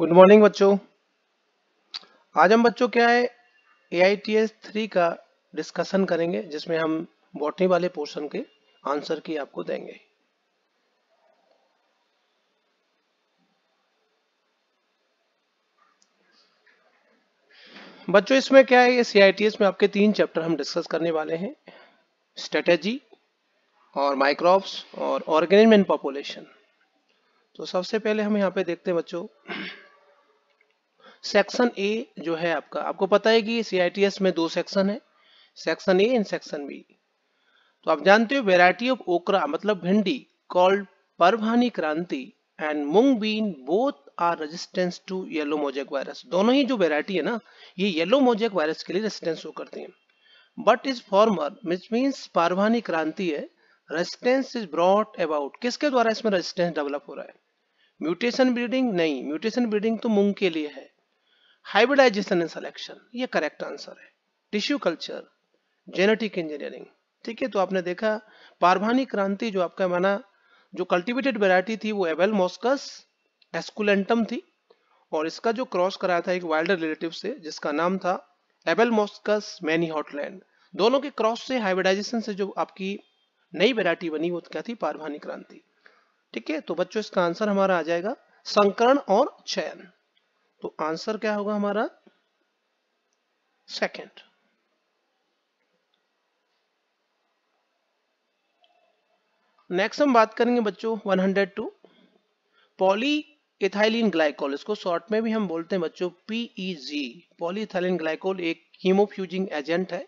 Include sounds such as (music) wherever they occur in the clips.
Good morning बच्चों आज हम बच्चों क्या है A I T S three का डिस्कशन करेंगे जिसमें हम बॉटनी वाले पोर्शन के आंसर की आपको देंगे बच्चों इसमें क्या है सी आई टी एस में आपके तीन चैप्टर हम डिस्कस करने वाले हैं स्ट्रेटेजी और माइक्रोब्स और ऑर्गेनिज्म इन पॉपुलेशन तो सबसे पहले हम यहाँ पे देखते हैं बच्चों सेक्शन ए जो है आपका आपको पता है कि सीआईटीएस में दो सेक्शन है section A and section B तो आप जानते हो वेराइटी ऑफ ओकरा मतलब भिंडी called Parbhani Kranti and moong bean both are resistance to yellow mosaic virus दोनों ही जो वेराइटी है ना ये येलो मोजेक वायरस के लिए रेजिस्टेंस शो करती है but is former which means Parbhani Kranti है रेजिस्टेंस इज ब्रॉट अबाउट किसके द्वारा इसमें रेजिस्टेंस डेवलप हो रहा है म्यूटेशन ब्रीडिंग नहीं म्यूटेशन ब्रीडिंग तो मूंग के लिए है हाइब्रिडाइजेशन एंड सिलेक्शन ये करेक्ट आंसर है टिश्यू कल्चर जेनेटिक इंजीनियरिंग ठीक है तो आपने देखा पारभानी क्रांति जो आपका माना जो कल्टिवेटेड वेराइटी थी वो एवेल मोस्कस एस्कुलेंटम थी और इसका जो क्रॉस कराया था एक वाइल्डर रिलेटिव से जिसका नाम था एबेल मोस्कस मैनी हॉटलैंड दोनों के क्रॉस से हाइब्रिडाइजेशन से जो आपकी नई वेरायटी बनी वो क्या थी पारभानी क्रांति ठीक है तो बच्चों इसका आंसर हमारा आ जाएगा संकरण और चयन तो आंसर क्या होगा हमारा सेकंड नेक्स्ट हम बात करेंगे बच्चों 102 पॉली इथाइलिन ग्लाइकोल इसको शॉर्ट में भी हम बोलते हैं बच्चों पीईजी पॉली इथाइलिन ग्लाइकोल एक हीमोफ्यूजिंग एजेंट है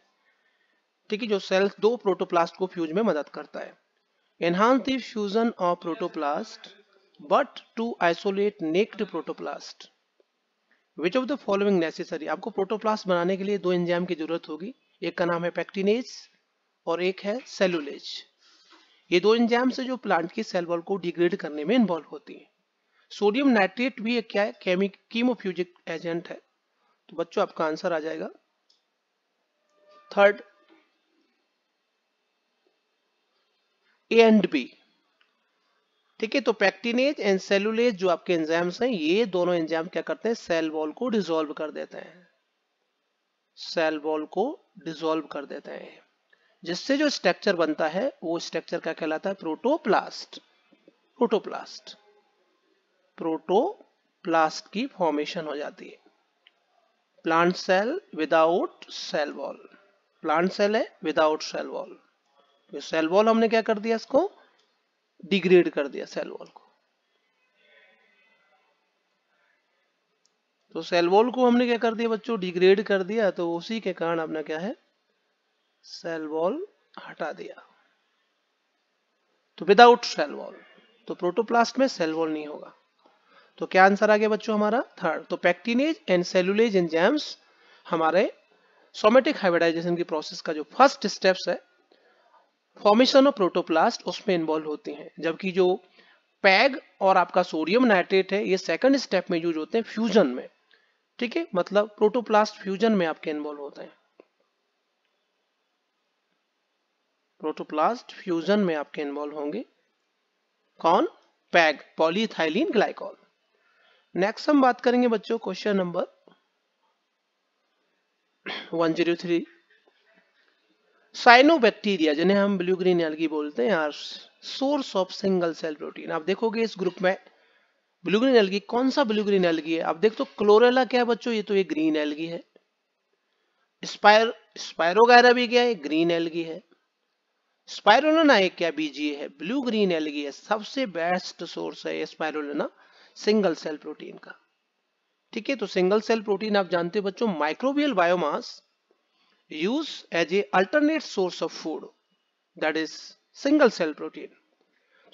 ठीक है जो सेल्स दो प्रोटोप्लास्ट को फ्यूज में मदद करता है enhance fusion of protoplast but to isolate naked protoplast which of the following necessary आपको प्रोटोप्लास्ट बनाने के लिए दो एंजाइम की जरूरत होगी एक का नाम है पैक्टिनेज और एक है सेलुलेज ये दो एंजाइम से जो प्लांट की सेल वॉल को डिग्रेड करने में इन्वॉल्व होती है सोडियम नाइट्रेट भी एक क्या है केमिक कीमोफ्यूजिक एजेंट है तो बच्चों आपका आंसर आ जाएगा थर्ड ए एंड बी ठीक है तो पैक्टिनेज एंड सेलुलेज जो आपके एंजाइम्स हैं ये दोनों एंजाम क्या करते हैं सेल वॉल को डिजोल्व कर देते हैं सेल वॉल को डिजोल्व कर देते हैं जिससे जो स्ट्रक्चर बनता है वो स्ट्रक्चर क्या कहलाता है प्रोटोप्लास्ट प्रोटोप्लास्ट प्रोटोप्लास्ट की फॉर्मेशन हो जाती है plant cell without cell wall plant cell है without cell wall cell wall हमने क्या कर दिया इसको डिग्रेड कर दिया सेल वॉल को तो सेल वॉल को हमने क्या कर दिया बच्चों डिग्रेड कर दिया तो उसी के कारण आपने क्या है सेल वॉल हटा दिया तो विदाउट सेल वॉल तो प्रोटोप्लास्ट में सेल वॉल नहीं होगा तो क्या आंसर आ गया बच्चों हमारा थर्ड तो पैक्टिनेज एंड सेलुलेज एंजाम्स हमारे सोमेटिक हाइब्रिडाइजेशन की प्रोसेस का जो फर्स्ट स्टेप्स है फॉर्मेशन ऑफ प्रोटोप्लास्ट उसमें इन्वॉल्व होते हैं जबकि जो पैग और आपका सोडियम नाइट्रेट है ये सेकंड स्टेप में यूज होते हैं फ्यूजन में ठीक है मतलब प्रोटोप्लास्ट फ्यूजन में आपके इन्वॉल्व होते हैं प्रोटोप्लास्ट फ्यूजन में आपके इन्वॉल्व होंगे कौन पैग पॉलीथाइलिन ग्लाइकॉल नेक्स्ट हम बात करेंगे बच्चों question number one zero three cyanobacteria जिन्हें हम ब्लू ग्रीन एल्गी बोलते हैं are source of single cell protein आप देखोगे इस ग्रुप में ब्लू ग्रीन एल्गी कौन सा ब्लू ग्रीन एल्गी है आप देख तो क्लोरेला क्या है बच्चों ये तो ये ग्रीन एल्गी है स्पायर स्पायरोगैरा भी क्या है ग्रीन एल्गी है स्पायरोलोना एक क्या बीजी है ब्लू ग्रीन एल्गी है सबसे बेस्ट सोर्स है स्पायरोलोना सिंगल सेल प्रोटीन का ठीक है तो सिंगल सेल प्रोटीन आप जानते हो बच्चों microbial biomass use as a alternate source of food that is single cell protein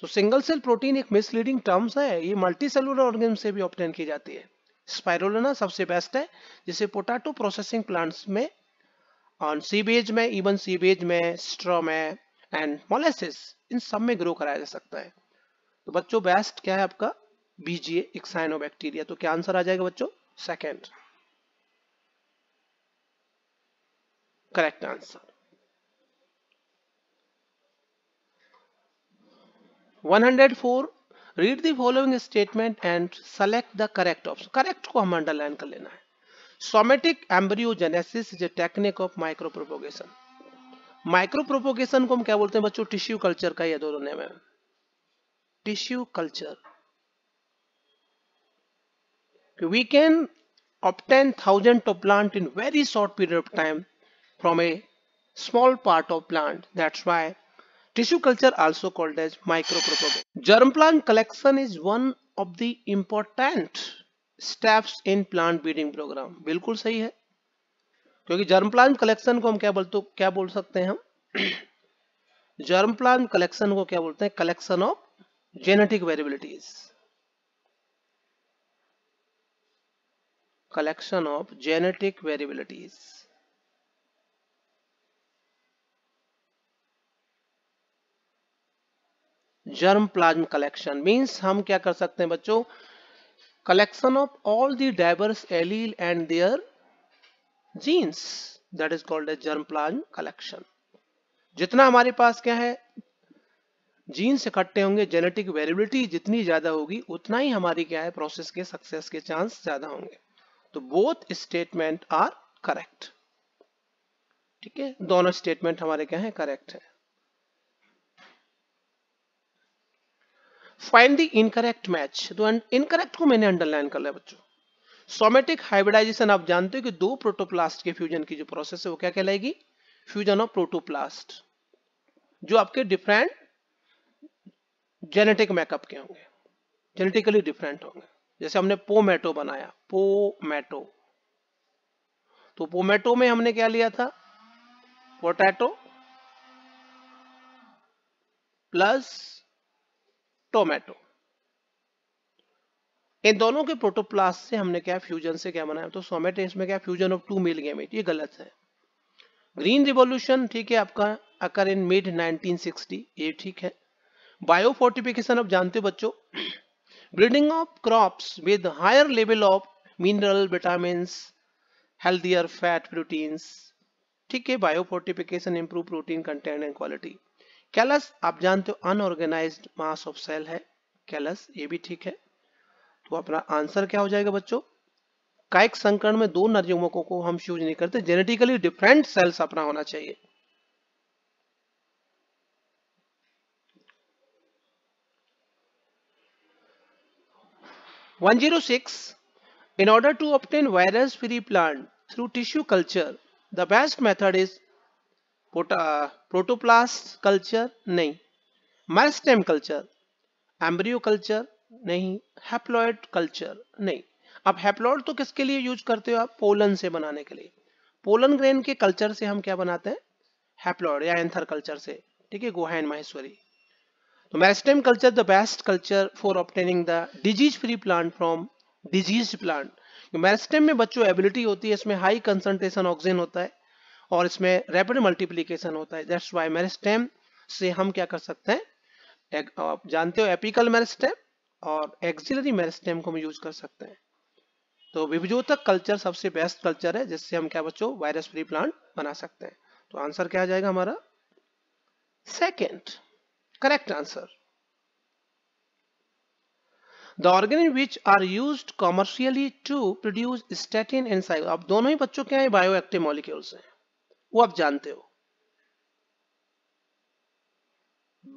तो सिंगल सेल प्रोटीन एक मिसलीडिंग टर्म्स है ये मल्टी सेलुलर ऑर्गेन से भी ऑप्टेन की जाती है स्पायरोलोना सबसे बेस्ट है जिसे पोटाटो प्रोसेसिंग प्लांट्स में और सीबेज में इवन सीबेज में स्ट्रॉ में एंड मोलेसिस इन सब में ग्रो कराया जा सकता है तो बच्चों बेस्ट क्या है आपका बीजीए इक्साइनो बैक्टीरिया तो क्या आंसर आ जाएगा बच्चों second correct answer. 104 read the following statement and select the correct option correct को हम अंडरलाइन कर लेना है somatic embryogenesis is a technique of micro propagation micro propagation को हम क्या बोलते हैं बच्चों टिश्यू कल्चर का यह दोनों name tissue culture we can obtain thousand to plant in very short period of time from a small part of plant. That's why tissue culture also called as micropropagation. Germplasm collection is one of the important steps in plant breeding programme बिल्कुल सही है क्योंकि germ collection ko hum kya bolte बोलते क्या बोल सकते हैं हम जर्म प्लान कलेक्शन को क्या बोलते हैं collection of genetic variabilities collection of genetic variabilities germ plasm collection means हम क्या कर सकते हैं बच्चों collection of all the diverse allele and their genes that is called a germ plasm collection जितना हमारे पास क्या है जीन्स इकट्ठे होंगे जेनेटिक वेरिबिलिटी जितनी ज्यादा होगी उतना ही हमारी क्या है प्रोसेस के सक्सेस के चांस ज्यादा होंगे तो बोथ स्टेटमेंट आर करेक्ट ठीक है दोनों स्टेटमेंट हमारे क्या है करेक्ट है फाइंड द इनकरेक्ट मैच तो इनकरेक्ट को मैंने अंडरलाइन कर लिया बच्चों सोमेटिक हाइब्रिडाइजेशन आप जानते हो कि दो प्रोटोप्लास्ट के फ्यूजन की जो प्रोसेस है वो क्या कहलाएगी फ्यूजन ऑफ प्रोटोप्लास्ट जो आपके डिफरेंट जेनेटिक मेकअप के होंगे जेनेटिकली डिफरेंट होंगे जैसे हमने पोमेटो बनाया पोमेटो तो पोमेटो में हमने क्या लिया था पोटैटो प्लस टोमेटो इन दोनों के प्रोटोप्लास्ट से हमने क्या फ्यूजन से क्या बनाया तो सोमेट इसमें क्या fusion of two male gamete ये गलत है ग्रीन रिवॉल्यूशन ठीक है आपका अकर इन मिड 1960 ये ठीक है बायो फोर्टिफिकेशन आप जानते बच्चों breeding of crops with higher level of mineral vitamin healthier fat proteins ठीक है bio fortification improve protein content and quality callus आप जानते हो अनऑर्गेनाइज मास ऑफ सेल है कैलस ये भी ठीक है तो अपना आंसर क्या हो जाएगा बच्चों कायक संकरण में दो नरयुवकों को हम यूज नहीं करते जेनेटिकली डिफरेंट सेल्स अपना होना चाहिए one zero six in order to obtain virus free plant through tissue culture the best method is protoplast culture नहीं माइलस्टेम कल्चर एम्ब्रियो कल्चर नहीं हैप्लॉयड कल्चर नहीं अब हैप्लॉयड तो किसके लिए यूज करते हो आप पोलन से बनाने के लिए पोलन ग्रेन के कल्चर से हम क्या बनाते हैं हैप्लॉयड या एंथर कल्चर से ठीक है गोहैन माहेश्वरी तो meristem culture the best culture for obtaining the disease free plant from disease plant meristem में बच्चों एबिलिटी होती है इसमें हाई कंसंट्रेशन ऑक्सीजन होता है और इसमें रैपिड मल्टीप्लीकेशन होता है दैट्स वाई मेरिस्टेम से हम क्या कर सकते हैं आप जानते हो एपिकल मेरिस्टेम और एक्सिलरी मेरिस्टेम को हम यूज कर सकते हैं तो विभिजोतक कल्चर सबसे बेस्ट कल्चर है जिससे हम क्या बच्चों वायरस फ्री प्लांट बना सकते हैं तो आंसर क्या आ जाएगा हमारा second correct answer the organ which are use commercially to produce statin and and आप दोनों ही बच्चों क्या है एक्टिव मॉलिक्यूल्स हैं वो आप जानते हो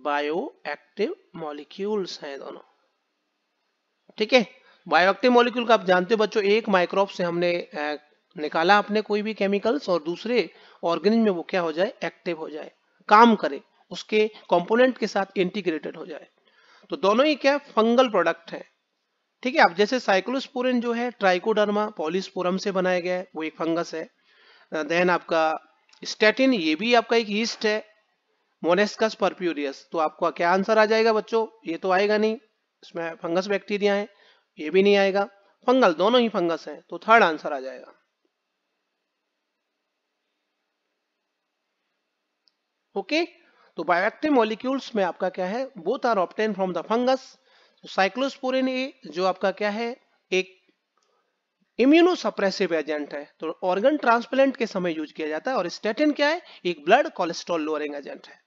बायो एक्टिव मॉलिक्यूल्स हैं दोनों ठीक है बायो एक्टिव मॉलिक्यूल का आप जानते हो बच्चों एक माइक्रोब से हमने निकाला अपने कोई भी केमिकल्स और दूसरे ऑर्गेनिज में वो क्या हो जाए एक्टिव हो जाए काम करे उसके कंपोनेंट के साथ इंटीग्रेटेड हो जाए तो दोनों ही क्या फंगल प्रोडक्ट है ठीक है आप जैसे साइक्लोस्पोरिन जो है ट्राइकोडर्मा पॉलिस्पोरम से बनाया गया है वो एक फंगस है देन आपका स्टेटिन ये भी आपका एक ईस्ट है मोनेस्कस परप्यूरियस तो आपको क्या आंसर आ जाएगा बच्चों ये तो आएगा नहीं इसमें फंगस बैक्टीरिया है ये भी नहीं आएगा फंगल दोनों ही फंगस हैं तो थर्ड आंसर आ जाएगा ओके तो बायोएक्टिव मॉलिक्यूल्स में आपका क्या है both are obtain from the fungus cyclosporin A जो आपका क्या है एक इम्यूनोसप्रेसिव एजेंट है तो ऑर्गन ट्रांसप्लांट के समय यूज किया जाता है और स्टेटिन क्या है एक ब्लड कोलेस्ट्रॉल लोअरिंग एजेंट है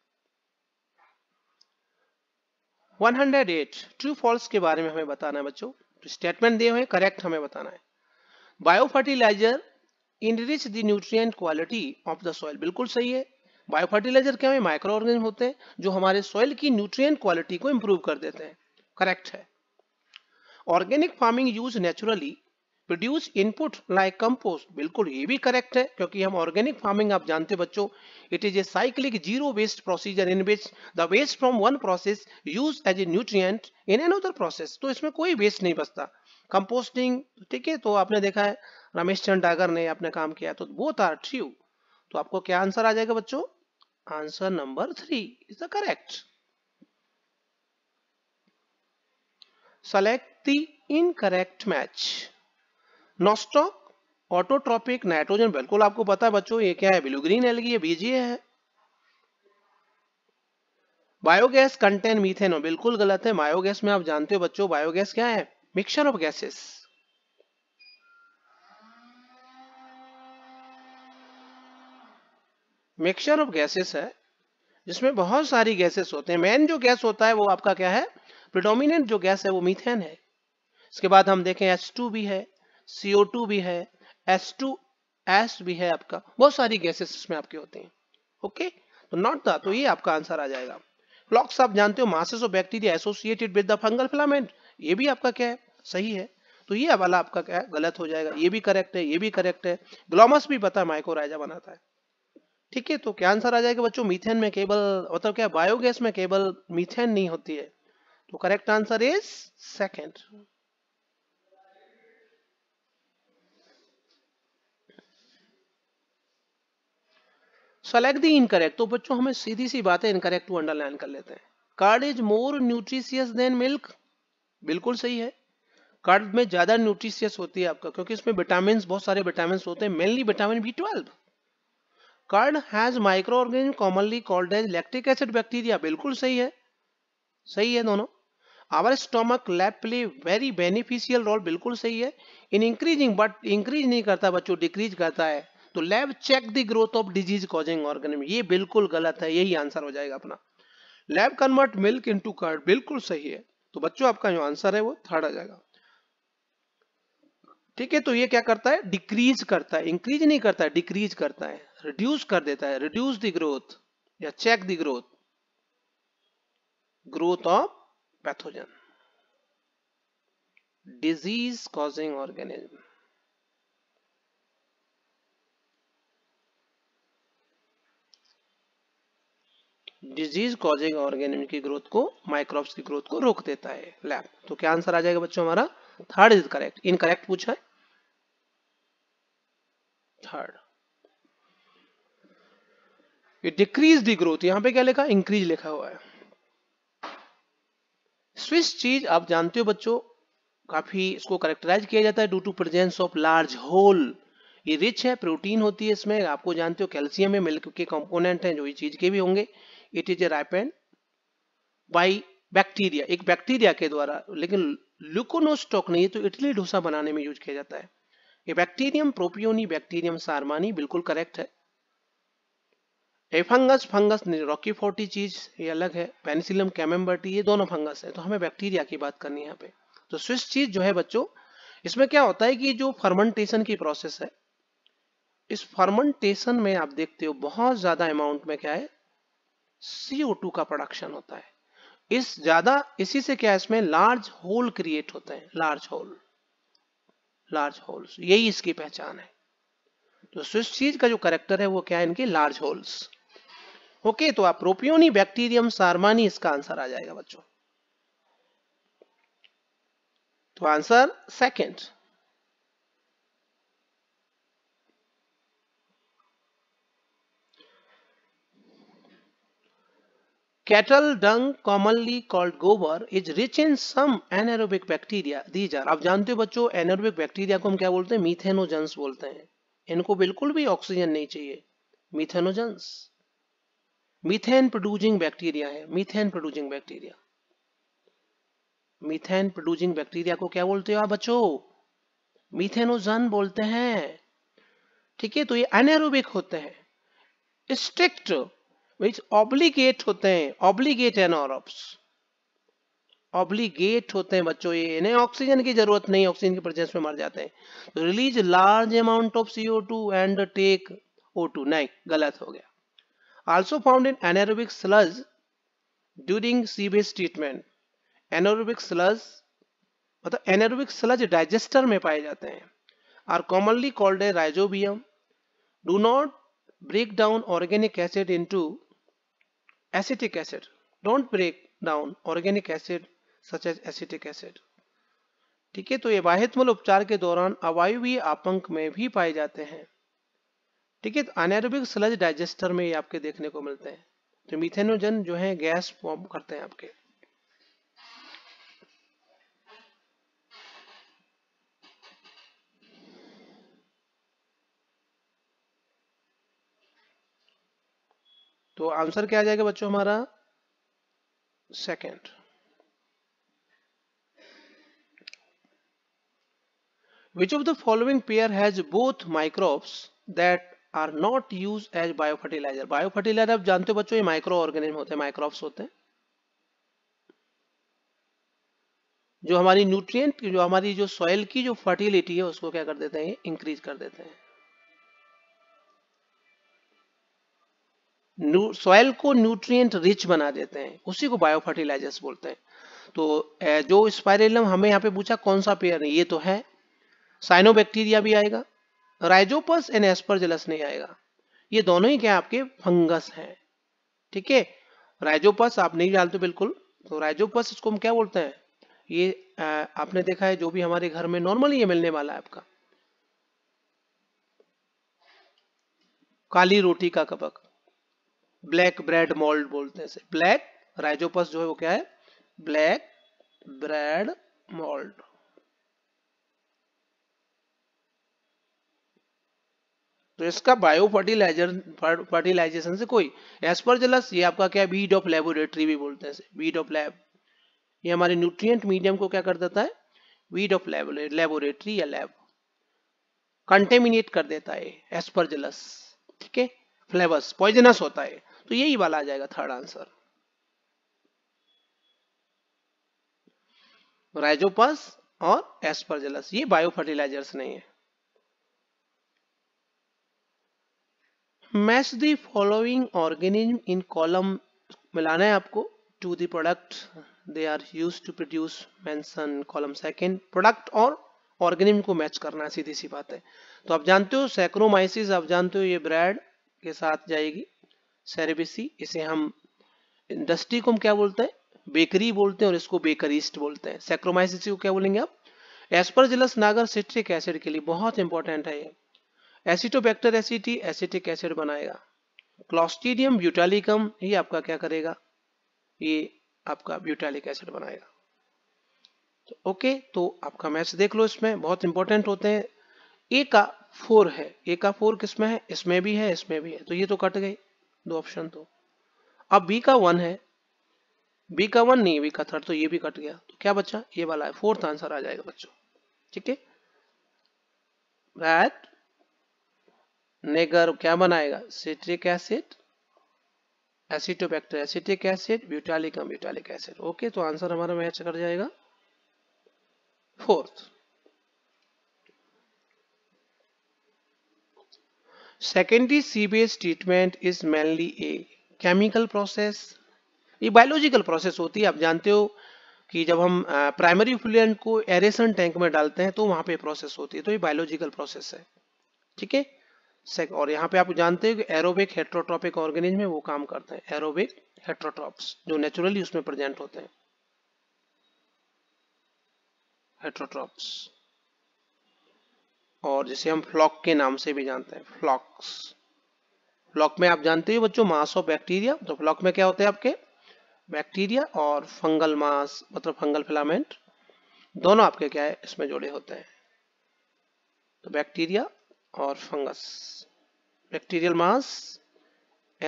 108 ट्रू फॉल्स के बारे में हमें बताना है बच्चों तो स्टेटमेंट दिए हुए करेक्ट हमें बताना है biofertiliser enrich the nutrient quality of the soil बिल्कुल सही है बायोफर्टिलाइजर क्या है माइक्रो ऑर्गेनिज्म होते हैं जो हमारे सॉइल की न्यूट्रिएंट क्वालिटी को इंप्रूव कर देते हैं करेक्ट है organic farming use naturally produce input like compost बिल्कुल ये भी करेक्ट है क्योंकि हम ऑर्गेनिक फार्मिंग आप जानते बच्चों it is a cyclic zero waste procedure in which the waste from one process use as a nutrient in another process तो इसमें कोई वेस्ट नहीं बचता कंपोस्टिंग ठीक है तो आपने देखा है रमेश चंद डागर ने आपने काम किया तो वो था ट्रू तो आपको क्या आंसर आ जाएगा बच्चों answer number three is the correct select the incorrect match nostoc autotrophic nitrogen बिल्कुल आपको पता है बच्चों ये क्या है ब्लूग्रीन एलगी ये बीजीए है बायोगैस कंटेन मीथेन बिल्कुल गलत है बायोगैस में आप जानते हो बच्चों बायोगैस क्या है mixture of gases mixture of gases है जिसमें बहुत सारी गैसेस होते हैं मेन जो गैस होता है वो आपका क्या है प्रिडोमिनेंट जो गैस है वो मीथेन है इसके बाद हम देखें H2 भी है CO2 भी है एस टू एस भी है आपका बहुत सारी गैसेस इसमें आपके होते हैं ओके तो नॉट था तो ये आपका आंसर आ जाएगा क्लॉक्स आप जानते हो masses of bacteria associated with the fungal filament ये भी आपका क्या है सही है तो ये वाला आपका क्या है गलत हो जाएगा ये भी करेक्ट है ये भी करेक्ट है ग्लोमस भी पता है माइकोराइजा बनाता है ठीक है तो क्या आंसर आ जाएगा बच्चों मीथेन में केवल मतलब क्या बायोगैस में केवल मीथेन नहीं होती है तो correct answer is second select the incorrect तो बच्चों हमें सीधी सी बात है इनकरेक्ट टू अंडरलाइन कर लेते हैं curd is more nutritious than milk बिल्कुल सही है कार्ड में ज्यादा न्यूट्रिशियस होती है आपका क्योंकि इसमें विटामिन बहुत सारे विटामिन होते हैं mainly vitamin B twelve curd has micro organism commonly called as lactic acid bacteria बिल्कुल सही है सही है दोनों our stomach LAB play very beneficial role बिल्कुल सही है इन इंक्रीजिंग बट इंक्रीज नहीं करता बच्चों डिक्रीज करता है तो LAB check the growth of disease causing organism ये बिल्कुल गलत है यही आंसर हो जाएगा अपना LAB convert milk into curd बिल्कुल सही है तो बच्चों आपका जो आंसर है वो थर्ड आ जाएगा ठीक है तो ये क्या करता है डिक्रीज करता है इंक्रीज नहीं करता है डिक्रीज करता है रिड्यूस कर देता है रिड्यूस द ग्रोथ या check the growth growth of pathogen disease causing organism disease causing organism की ग्रोथ को माइक्रोब्स की ग्रोथ को रोक देता है लैब तो क्या आंसर आ जाएगा बच्चों हमारा third is correct incorrect पूछा है थर्ड ये डिक्रीज दी ग्रोथ यहां पे क्या लिखा इंक्रीज लिखा हुआ है स्विस चीज आप जानते हो बच्चों काफी इसको करेक्टराइज किया जाता है due to presence of large hole ये रिच है प्रोटीन होती है इसमें आपको जानते हो कैल्सियम है मिल्क के कंपोनेंट हैं जो ये चीज के भी होंगे it is a ripen by bacteria एक बैक्टीरिया के द्वारा लेकिन लुकोनोस्टोक नहीं है तो इटली डोसा बनाने में यूज किया जाता है ये बैक्टीरियम प्रोपियोनी बैक्टीरियम सारमानी बिल्कुल करेक्ट है a fungus fungus Roquefort cheese ये अलग है पेनिसिलम कैमेम्बर्टी ये दोनों फंगस है तो हमें बैक्टीरिया की बात करनी है यहाँ पे तो स्विस चीज जो है बच्चों इसमें क्या होता है कि जो फर्मेंटेशन की प्रोसेस है इस फर्मेंटेशन में आप देखते हो बहुत ज्यादा अमाउंट में क्या है CO2 का प्रोडक्शन होता है इस ज्यादा इसी से क्या इसमें लार्ज होल क्रिएट होते हैं लार्ज होल लार्ज होल्स यही इसकी पहचान है तो स्विस चीज का जो करेक्टर है वो क्या है इनके लार्ज होल्स ओके तो आप प्रोपियोनी बैक्टीरियम सारमानी इसका आंसर आ जाएगा बच्चों तो answer second cattle dung commonly called गोबर is rich in some anaerobic bacteria These are आप जानते हो बच्चों एनरोबिक बैक्टीरिया को हम क्या बोलते हैं मीथेनोजेंस बोलते हैं इनको बिल्कुल भी ऑक्सीजन नहीं चाहिए मीथेनोजेंस मीथेन प्रोड्यूसिंग बैक्टीरिया है methane producing bacteria methane producing bacteria को क्या बोलते हो आप बच्चों मीथेनोजन बोलते हैं ठीक है तो ये एनरोबिक होते हैं स्ट्रिक्ट मीन्स ऑब्लीगेट होते हैं ऑब्लीगेट एनऑरप्स ऑब्लीगेट होते हैं बच्चों ये इन्हें ऑक्सीजन की जरूरत नहीं ऑक्सीजन के प्रेजेंस में मर जाते हैं तो release large amount of CO two and take O two नहीं गलत हो गया also found in anaerobic sludge during sewage treatment anaerobic sludge मतलब एनारोबिक स्लज डाइजेस्टर में पाए जाते हैं are commonly called a rhizobium do not break down organic acid into acetic acid don't break down organic acid such as acetic acid ठीक है तो ये बाह्यमल उपचार के दौरान अवायवीय आपंक में भी पाए जाते हैं ठीक है तो अनैरोबिक स्लज डाइजेस्टर में ये आपके देखने को मिलते हैं तो मिथेनोजन जो है गैस फॉर्म करते हैं आपके तो आंसर क्या आ जाएगा बच्चों हमारा second which of the following pair has both microbes that are not used as biofertilizer biofertilizer आप जानते हो बच्चों ये माइक्रो ऑर्गेनिज्म होते हैं माइक्रोब्स होते हैं जो हमारी न्यूट्रिएंट जो हमारी जो सॉइल की जो फर्टिलिटी है उसको क्या कर देते हैं इंक्रीज कर देते हैं सॉयल को न्यूट्रिएंट रिच बना देते हैं उसी को बायो फर्टिलाइजर्स बोलते हैं तो जो स्पाइरेलम हमें यहाँ पे पूछा कौन सा पेयर है ये तो है साइनोबैक्टीरिया भी आएगा राइजोपस एंड एस्परजलस नहीं आएगा ये दोनों ही क्या आपके फंगस हैं ठीक है राइजोपस आप नहीं डालते बिल्कुल तो राइजोपस इसको हम क्या बोलते हैं ये आपने देखा है जो भी हमारे घर में नॉर्मली ये मिलने वाला है आपका काली रोटी का कबक ब्लैक ब्रेड मोल्ड बोलते हैं ब्लैक राइजोपस जो है वो क्या है ब्लैक ब्रेड मोल्ड तो इसका बायो फर्टिलाइजर फर्टिलाइजेशन से कोई एस्परजलस ये आपका क्या बीड ऑफ लेबोरेटरी भी बोलते हैं बीड ऑफ लैब ये हमारे न्यूट्रिएंट मीडियम को क्या कर देता है बीड ऑफ लेबोरेटरी या लैब कंटेमिनेट कर देता है एस्परजलस ठीक है फ्लेवर्स पॉइजनस होता है तो यही वाला आ जाएगा थर्ड आंसर राइजोपस और एस्परजेलस ये बायो फर्टिलाइजर्स नहीं है match the following organism in column मिलाना है आपको to the product they are use to produce mention column second product और ऑर्गेनिज्म को मैच करना सीधी सी बात है तो आप जानते हो सैक्रोमाइसिस आप जानते हो ये ब्रेड के साथ जाएगी सेरेबिसी इसे हम इंडस्ट्री को हम क्या बोलते हैं बेकरी बोलते हैं और इसको बेकरिस्ट बोलते हैं सेक्रोमाइसिस को क्या बोलेंगे आप एस्परजिलस नागर सिट्रिक एसिड के लिए बहुत इंपॉर्टेंट है ये एसिटोबैक्टर एसिटी एसिटिक एसिड बनाएगा क्लॉस्टीडियम ब्यूटालिकम ये आपका क्या करेगा ये आपका ब्यूटालिक एसिड बनाएगा तो ओके तो आपका मैच देख लो इसमें बहुत इंपॉर्टेंट होते हैं ए का फोर है ए का फोर किसमें है इसमें भी है इसमें भी है तो ये तो कट गई दो ऑप्शन दो अब बी का वन है बी का वन नहीं बी का थर्ड तो ये भी कट गया तो क्या बच्चा ये वाला है फोर्थ आंसर आ जाएगा बच्चों ठीक है दैट नेगर क्या बनाएगा citric acid acetobacter acetic acid butylicum butyric acid okay तो आंसर हमारा मैच कर जाएगा fourth Secondary sewage treatment is mainly a chemical process. ये बायोलॉजिकल प्रोसेस होती है आप जानते हो कि जब हम प्राइमरी फ्लूएंट को एरेसन टैंक में डालते हैं तो वहां पे प्रोसेस होती है तो ये बायोलॉजिकल प्रोसेस है ठीक है और यहाँ पे आप जानते हो कि एरोबिक हेट्रोट्रॉपिक ऑर्गेनिज्म में वो काम करते हैं एरोबिक हेट्रोट्रॉप्स जो नेचुरली उसमें प्रेजेंट होते हैं हेट्रोट्रॉप्स और जिसे हम फ्लॉक के नाम से भी जानते हैं फ्लॉक्स फ्लॉक में आप जानते हो बच्चों मास ऑफ बैक्टीरिया तो फ्लॉक में क्या होते हैं आपके बैक्टीरिया और फंगल मास मतलब फंगल फिलामेंट दोनों आपके क्या है इसमें जुड़े होते हैं तो बैक्टीरिया और fungus bacterial mass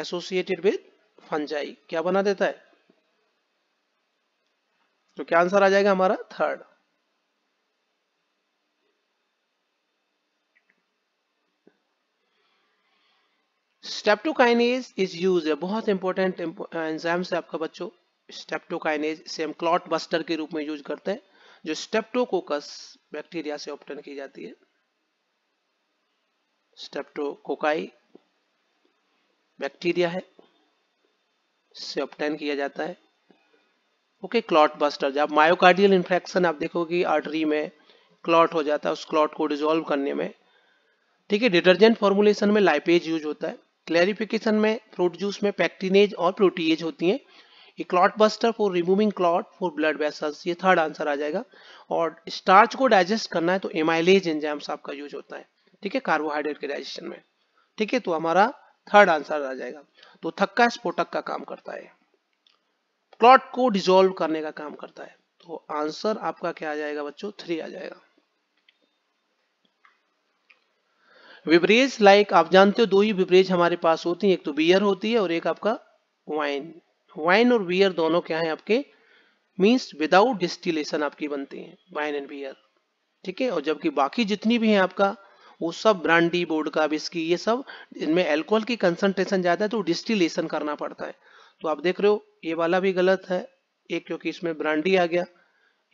associated with fungi क्या बना देता है तो क्या आंसर आ जाएगा हमारा थर्ड स्टेप्टोकाइनेज इज यूज है बहुत इंपॉर्टेंट एंजाइम है आपका बच्चों स्टेप्टोकाइनेज से हम क्लॉट बस्टर के रूप में यूज करते हैं जो स्टेप्टोकोकस बैक्टीरिया से ऑप्टेन की जाती है स्टेप्टोकोकाई बैक्टीरिया है से ऑप्टेन किया जाता है ओके क्लॉट बस्टर जब मायोकार्डियल इंफेक्शन आप देखोगे आर्टरी में क्लॉट हो जाता है उस क्लॉट को डिजोल्व करने में ठीक है डिटर्जेंट फॉर्मुलेशन में लाइपेज यूज होता है क्लैरिफिकेशन में फ्रूट जूस में पैक्टिनेज और प्रोटीएज होती हैं ये clot buster for removing clot for blood vessels ये थर्ड आंसर आ जाएगा और स्टार्च को डाइजेस्ट करना है तो एमाइलेज एंजाइम्स आपका यूज होता है ठीक है कार्बोहाइड्रेट के डाइजेशन में ठीक है तो हमारा थर्ड आंसर आ जाएगा तो थक्का स्पोटक का काम करता है क्लॉट को डिजोल्व करने का काम करता है तो आंसर आपका क्या आ जाएगा बच्चों थ्री आ जाएगा विबरेज लाइक आप जानते हो दो ही विबरेज हमारे पास होती है एक तो बियर होती है और एक आपका वाइन वाइन और बियर दोनों क्या है आपके मीन्स विदाउट डिस्टिलेशन आपकी बनती है वाइन एंड बियर ठीक है और जबकि बाकी जितनी भी है आपका वो सब ब्रांडी बोर्ड का बिस्की ये सब इनमें एल्कोहल की कंसंट्रेशन ज्यादा है तो डिस्टिलेशन करना पड़ता है तो आप देख रहे हो ये वाला भी गलत है एक क्योंकि इसमें ब्रांडी आ गया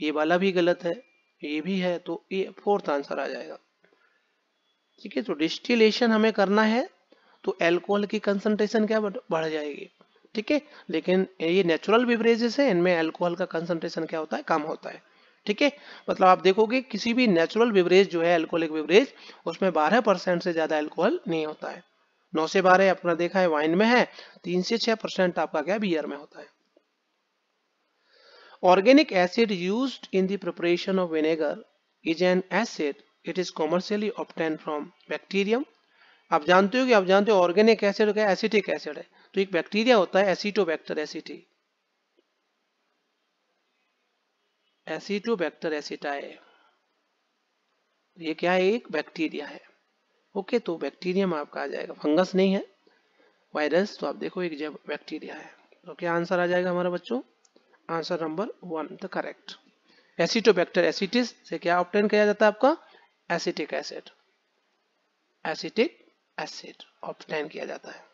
ये वाला भी गलत है ये भी है तो ये फोर्थ आंसर आ जाएगा ठीक है तो डिस्टिलेशन हमें करना है तो एल्कोहल की कंसंट्रेशन क्या बढ़ जाएगी ठीक है लेकिन ये नेचुरल बिवरेजेस है इनमें एल्कोहल का कंसंट्रेशन क्या होता है कम होता है ठीक है मतलब आप देखोगे किसी भी नेचुरल बिवरेज जो है एल्कोहलिक बिवरेज उसमें बारह परसेंट से ज्यादा एल्कोहल नहीं होता है नौ से बारह अपना देखा है वाइन में है तीन से छह परसेंट आपका क्या बियर में होता है organic acid use in the preparation of vinegar is an acid it is commercially obtain from bacterium आप जानते हो कि आप जानते हो ऑर्गेनिक एसिड क्या एसिटिक एसिड है तो एक बैक्टीरिया होता है एसिटोबैक्टर एसिटी एसिटोबैक्टर एसिटाए ये क्या है एक बैक्टीरिया है ओके तो बैक्टीरियम आपका आ जाएगा फंगस नहीं है वायरस तो आप देखो एक जब बैक्टीरिया है तो क्या आंसर आ जाएगा हमारा बच्चों answer number one the correct acetobacter aceti से क्या ऑप्टेन किया जाता है आपका acetic acid acetic acid obtain किया जाता है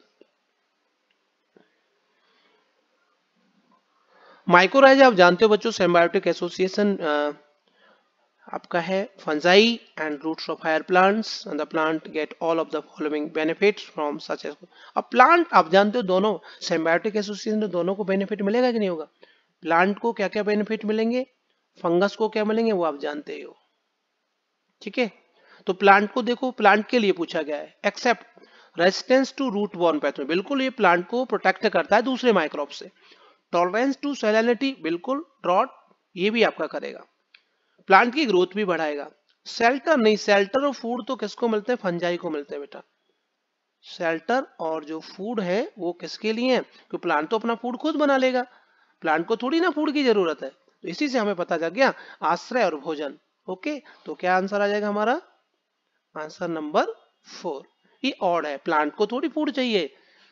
माइक्रोराइजा आप जानते हो बच्चों सेम्बायोटिक एसोसिएशन आपका है fungi and roots of higher plants and the plant get all of the following benefit from such as अब प्लांट आप जानते हो दोनों सेम्बायोटिक एसोसिएशन में दोनों को बेनिफिट मिलेगा कि नहीं होगा प्लांट को क्या क्या बेनिफिट मिलेंगे फंगस को क्या मिलेंगे वो आप जानते ही हो ठीक है तो प्लांट को देखो प्लांट के लिए पूछा गया है except resistance to root borne pathogen बिल्कुल ये प्लांट को प्रोटेक्ट करता है दूसरे माइक्रोब से टॉलरेंस टू सेलिनिटी बिल्कुल ड्रॉट ये भी आपका करेगा प्लांट की ग्रोथ भी बढ़ाएगा सेल्टर नहीं सेल्टर और फूड तो किसको मिलते हैं फंजाई को मिलते हैं बेटा सेल्टर और जो फूड है वो किसके लिए है क्योंकि तो प्लांट तो अपना फूड खुद बना लेगा प्लांट को थोड़ी ना फूड की जरूरत है तो इसी से हमें पता चल गया आश्रय और भोजन ओके तो क्या आंसर आ जाएगा हमारा आंसर नंबर फोर ये ऑड है प्लांट को थोड़ी फूड चाहिए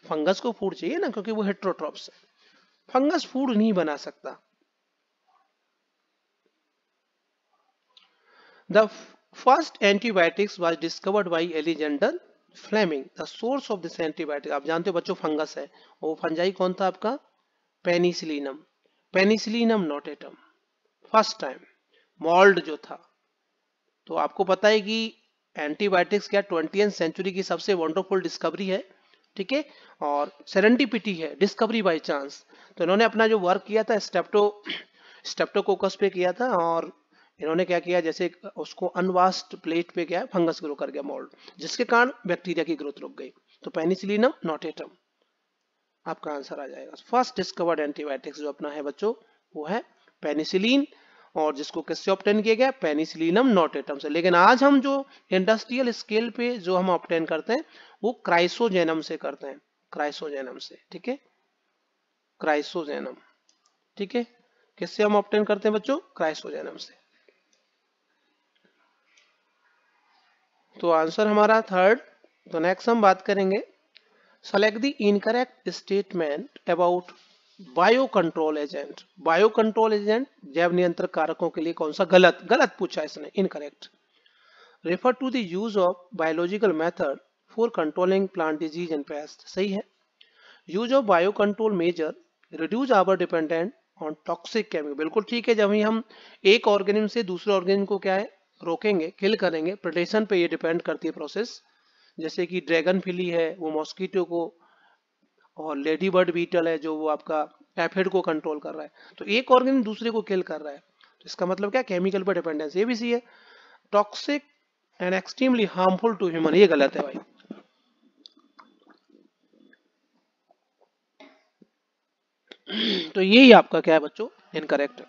फंगस को फूड चाहिए ना क्योंकि वो हेट्रोट्रॉप्स है फंगस फूड नहीं बना सकता the first antibiotics was discovered by Alexander Fleming the source of this antibiotic आप जानते हो बच्चों फंगस है वो फंजाई कौन था आपका penicillium penicillium notatum first time mould जो था तो आपको पता है कि एंटीबायोटिक्स क्या ट्वेंटी सेंचुरी की सबसे वंडरफुल डिस्कवरी है ठीक है और सेरेंडिपिटी है डिस्कवरी बाय चांस तो इन्होंने अपना जो वर्क किया था स्टेप्टो स्टेप्टोकोकस पे किया था और इन्होंने क्या किया जैसे उसको अनवास्ट प्लेट पे क्या फंगस ग्रो कर गया मोल्ड जिसके कारण बैक्टीरिया की ग्रोथ रुक गई तो पेनिसिलिनम नोटेटम आपका आंसर आ जाएगा फर्स्ट डिस्कवर्ड एंटीबायोटिक्स जो अपना है बच्चों वो है पेनिसिलिन और जिसको किससे ऑप्टेन किया गया पेनिसिलिनम नॉट एटम से लेकिन आज हम जो इंडस्ट्रियल स्केल पे जो हम ऑप्टेन करते हैं वो क्राइसोजेनम से करते हैं क्राइसोजेनम से ठीक है क्राइसोजेनम ठीक है किससे हम ऑप्टेन करते हैं बच्चों क्राइसोजेनम से तो आंसर हमारा थर्ड तो नेक्स्ट हम बात करेंगे select the incorrect statement about bio control agent bio control agent जैव नियंत्रक कारकों के लिए कौन सा गलत गलत पूछा इसने incorrect refer to the use of biological method for controlling plant disease and pest सही है use of bio control measure reduce our dependent on toxic chemical बिल्कुल ठीक है जब ही हम एक ऑर्गेनिज्म से दूसरे ऑर्गेनिज्म को क्या है रोकेंगे किल करेंगे प्रोटेशन पे ये डिपेंड करती है प्रोसेस जैसे कि ड्रैगन फिली है वो मॉस्किटो को और लेडी बर्ड बीटल है जो वो आपका एफेड को कंट्रोल कर रहा है तो एक ऑर्गेनिज्म दूसरे को किल कर रहा है तो इसका मतलब क्या केमिकल पर डिपेंडेंस ये भी सी है toxic and extremely harmful to human ये गलत है भाई तो यही आपका क्या है बच्चों incorrect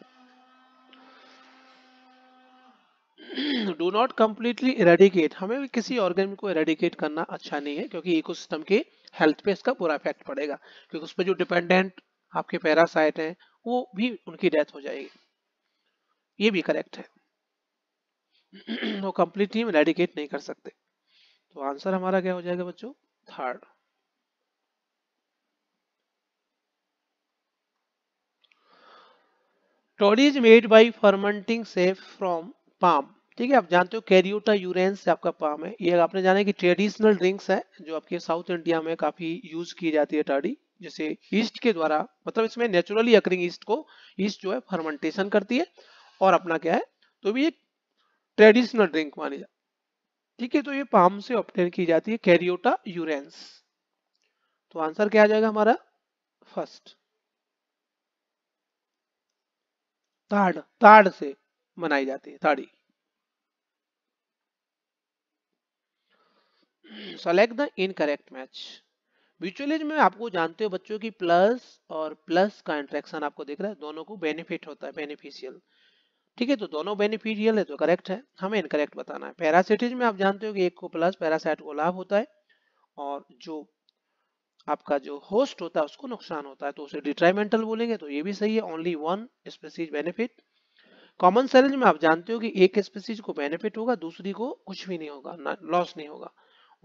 do not completely eradicate हमें भी किसी ऑर्गेनिज्म को इरेडिकेट करना अच्छा नहीं है क्योंकि इकोसिस्टम के हेल्थ पे इसका बुरा इफेक्ट पड़ेगा क्योंकि उस पर जो डिपेंडेंट आपके पैरासाइट हैं वो भी उनकी डेथ हो जाएगी ये भी करेक्ट है (clears throat) वो कंप्लीटली मेडिकेट नहीं कर सकते तो आंसर हमारा क्या हो जाएगा बच्चों third toddy is made by fermenting sap from palm ठीक है आप जानते हो कैरियोटा यूरेन्स आपका पाम है ये आपने जाना है कि ट्रेडिशनल ड्रिंक्स है जो आपके साउथ इंडिया में काफी यूज की जाती है टाड़ी जैसे ईस्ट के द्वारा मतलब इसमें नेचुरली अक्रिंग ईस्ट को ईस्ट जो है फर्मेंटेशन करती है और अपना क्या है तो भी एक ट्रेडिशनल ड्रिंक मानी जाती ठीक है तो ये पाम से ऑप्टेन की जाती है कैरियोटा यूरेंस तो आंसर क्या आ जाएगा हमारा फर्स्ट ताड़ ताड़ से मनाई जाती है ताड़ी select the incorrect match mutualism में आपको जानते हो बच्चों की प्लस और प्लस का इंट्रेक्शन आपको देख रहा है दोनों को बेनिफिट होता है बेनिफिशियल ठीक है तो दोनों बेनिफिशियल है तो करेक्ट है हमें इनकरेक्ट बताना है पैरासिटीज में आप जानते हो कि एक को प्लस पैरासाइट को लाभ होता है और जो आपका जो होस्ट होता है उसको नुकसान होता है तो उसे डिट्राइमेंटल बोलेंगे तो ये भी सही है only one species benefit commensalism में आप जानते हो कि एक स्पेसीज को बेनिफिट होगा दूसरी को कुछ भी नहीं होगा लॉस नहीं होगा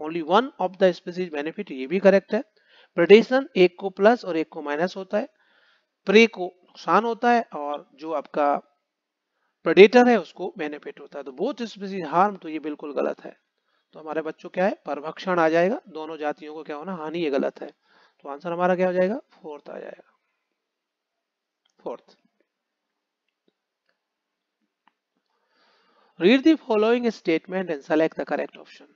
only one of the species benefit ये भी करेक्ट है प्रेडेशन एक को प्लस और एक को माइनस होता है प्रे को नुकसान होता है और जो आपका प्रेडेटर है उसको बेनिफिट होता है तो बोथ स्पीसीज हार्म तो ये बिल्कुल गलत है तो हमारे बच्चों क्या है परभक्षण आ जाएगा दोनों जातियों को क्या होना हानि ये गलत है तो आंसर हमारा क्या हो जाएगा फोर्थ आ जाएगा fourth read the following statement and select the correct option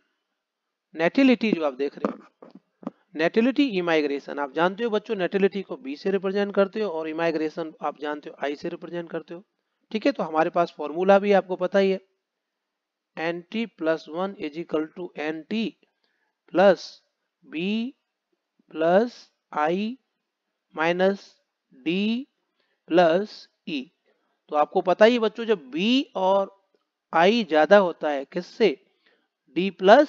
natality जो आप देख रहे हो नेटिलिटी इमाइग्रेशन आप जानते हो बच्चों नेटिलिटी को बी से रिप्रेजेंट करते हो और इमाइग्रेशन आप जानते हो आई से रिप्रेजेंट करते हो ठीक है तो हमारे पास फॉर्मूला भी आपको पता ही है N T plus one is equal to N T plus B plus I minus D plus E तो आपको पता ही बच्चों जब बी और आई ज्यादा होता है किससे D plus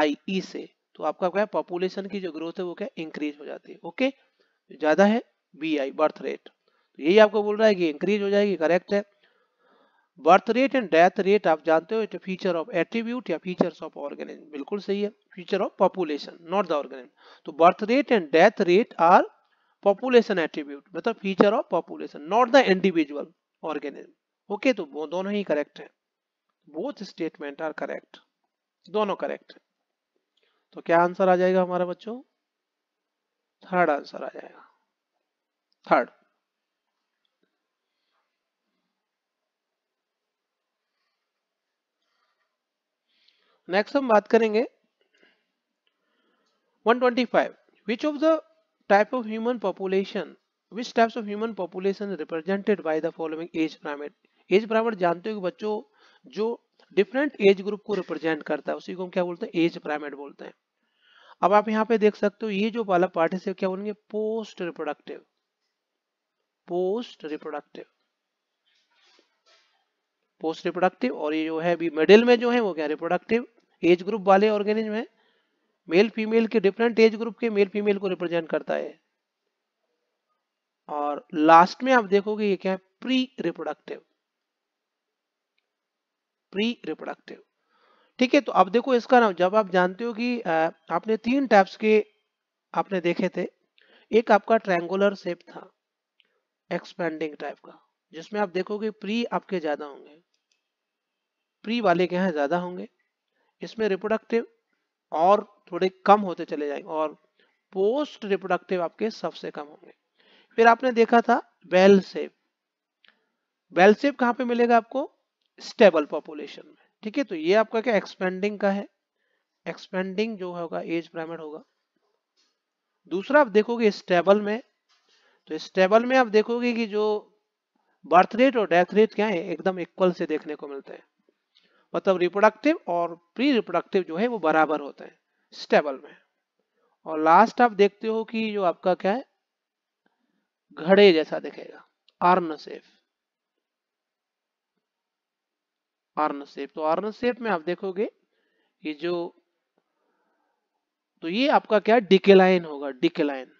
I E e से तो आपका क्या है पॉपुलेशन की जो ग्रोथ है वो क्या इंक्रीज हो जाती है ओके ज्यादा है बी आई बर्थ रेट तो यही आपको बोल रहा है कि इंक्रीज हो जाएगी करेक्ट है birth rate and death rate आप जानते हो इट फीचर ऑफ एट्रीब्यूट या फीचर ऑफ ऑर्गेनिज्म बिल्कुल सही है feature of population not the organism तो birth rate and death rate are population attribute मतलब feature of population not the individual organism okay तो वो दोनों ही करेक्ट है बोथ स्टेटमेंट आर करेक्ट दोनों करेक्ट है तो क्या आंसर आ जाएगा हमारा बच्चों थर्ड आंसर आ जाएगा थर्ड नेक्स्ट हम बात करेंगे 125 which of the type of human population which types of human population represented by the following age pyramid age pyramid जानते हो कि बच्चों जो डिफरेंट एज ग्रुप को रिप्रेजेंट करता है उसी को हम क्या बोलते हैं एज प्राइमेट बोलते हैं अब आप यहाँ पे देख सकते हो ये जो वाला पार्ट है क्या बोलेंगे post reproductive post reproductive post reproductive और ये जो है अभी मिडिल में जो है वो क्या रिप्रोडक्टिव एज ग्रुप वाले ऑर्गेनिज्म है मेल फीमेल के डिफरेंट एज ग्रुप के मेल फीमेल को रिप्रेजेंट करता है और लास्ट में आप देखोगे ये क्या है प्री रिप्रोडक्टिव प्री रिप्रोडक्टिव ठीक है तो अब देखो इसका नाम जब आप जानते हो कि आपने तीन टाइप्स के आपने देखे थे एक आपका ट्रैंगुलर शेप था एक्सपेंडिंग टाइप का जिसमें आप देखोगे प्री आपके ज्यादा होंगे प्री वाले के यहाँ ज्यादा होंगे इसमें रिप्रोडक्टिव और थोड़े कम होते चले जाएंगे और पोस्ट रिप्रोडक्टिव आपके सबसे कम होंगे फिर आपने देखा था बेल सेप बेल सेप कहाँ पे मिलेगा आपको स्टेबल पॉपुलेशन में ठीक है तो ये आपका क्या एक्सपेंडिंग का है एक्सपेंडिंग जो होगा एज प्राइमेट होगा दूसरा आप देखोगे स्टेबल में तो स्टेबल में आप देखोगे कि जो बर्थ रेट और डेथ रेट क्या है एकदम इक्वल से देखने को मिलते हैं मतलब रिप्रोडक्टिव और प्री रिप्रोडक्टिव जो है वो बराबर होते हैं स्टेबल में और लास्ट आप देखते हो कि जो आपका क्या है घड़े जैसा दिखेगा आर्न सेफ आर्न सेप तो आर्न सेप में आप देखोगे ये जो तो ये आपका क्या डिकेलाइन होगा डिकेलाइन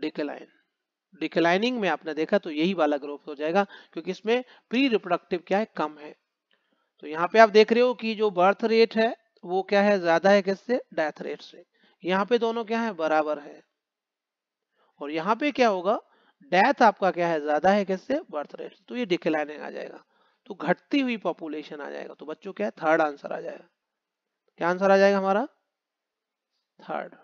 डिकेलाइन डिकेलाइनिंग में आपने देखा तो यही वाला ग्रोथ हो जाएगा क्योंकि इसमें प्री रिप्रोडक्टिव क्या है कम है तो यहाँ पे आप देख रहे हो कि जो बर्थ रेट है वो क्या है ज्यादा है किससे डेथ रेट से यहाँ पे दोनों क्या है बराबर है और यहाँ पे क्या होगा डेथ आपका क्या है ज्यादा है किससे बर्थ रेट तो ये डिकेलाइनिंग आ जाएगा तो घटती हुई पॉपुलेशन आ जाएगा तो बच्चों क्या है थर्ड आंसर आ जाएगा क्या आंसर आ जाएगा हमारा third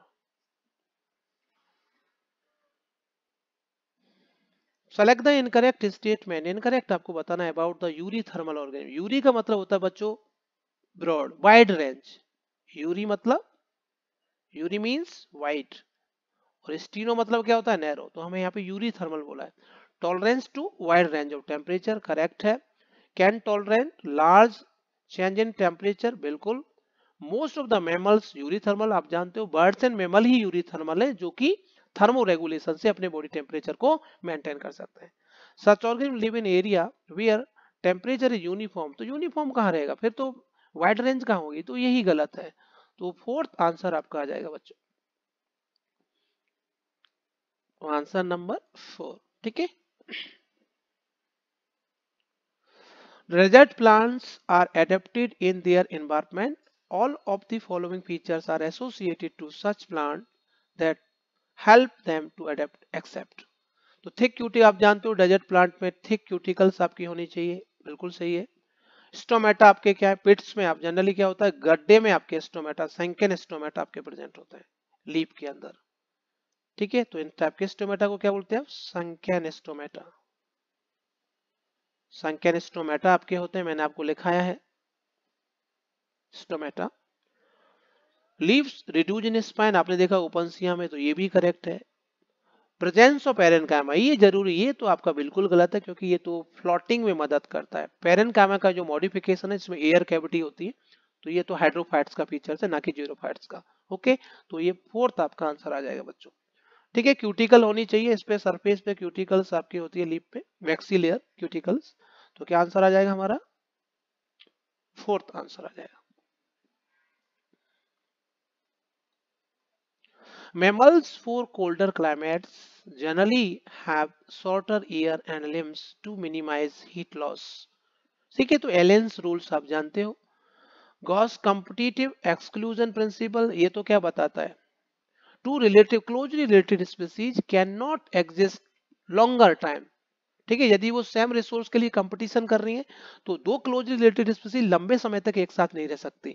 select the incorrect statement incorrect आपको बताना है about the eurythermal organism eury का मतलब होता है बच्चों ब्रॉड वाइड रेंज यूरी मतलब यूरी मींस वाइड और स्टीनो मतलब क्या होता है नैरो तो हमें यहाँ पे यूरी थर्मल बोला है tolerance to wide range of temperature correct है can tolerant large change in temperature बिल्कुल most of the mammals eurythermal आप जानते हो बर्ड्स एंड मेमल ही यूरिथर्मल है जो कि थर्मो रेगुलेशन से अपने बॉडी टेम्परेचर को मेंटेन कर सकते हैं such organism live in area where temperature is uniform तो यूनिफॉर्म कहाँ रहेगा फिर तो वाइड रेंज कहाँ होगी तो यही गलत है तो फोर्थ आंसर आपका आ जाएगा बच्चों आंसर नंबर फोर ठीक है Desert plants are adapted in their environment. All of the following features are associated to such plant that help them to adapt except. तो थिक क्यूटी आप जानते हो डेजर्ट प्लांट में थिक क्यूटिकल्स आपकी होनी चाहिए बिल्कुल सही है स्टोमेटा आपके क्या है पिट्स में आप जनरली क्या होता है गड्ढे में आपके स्टोमेटा सेंकन स्टोमेटा आपके प्रेजेंट होते हैं लीप के अंदर ठीक है तो इन टाइप के स्टोमेटा को क्या बोलते हैं संख्या स्टोमेटा संख्या स्टोमेटा आपके होते हैं मैंने आपको लिखाया है stomata leaves reduce in spine आपने देखा ओपनसिया में तो ये भी करेक्ट है प्रेजेंस ऑफ पेरन कामा ये जरूरी ये तो आपका बिल्कुल गलत है क्योंकि ये तो फ्लोटिंग में मदद करता है पेरन कामा का जो मॉडिफिकेशन है इसमें एयर कैविटी होती है तो ये तो हाइड्रोफाइट्स का फीचर है ना कि जीरोफाइट्स का ओके तो ये फोर्थ आपका आंसर आ जाएगा बच्चों ठीक है क्यूटिकल होनी चाहिए इस पे सरफेस पे क्यूटिकल्स आपकी होती है लिप पे वैक्सी लेयर क्यूटिकल्स तो क्या आंसर आ जाएगा हमारा फोर्थ आंसर आ जाएगा mammals for colder climates generally have shorter ear and limbs to minimise heat loss ठीक है तो एलेंस रूल्स आप जानते हो गॉस कॉम्पिटिटिव एक्सक्लूजन प्रिंसिपल ये तो क्या बताता है two relative closely related species can not exist longer time ठीक है यदि वो सेम रिसोर्स के लिए कंपटीशन कर रही है तो दो क्लोजली रिलेटेड स्पीसीज लंबे समय तक एक साथ नहीं रह सकती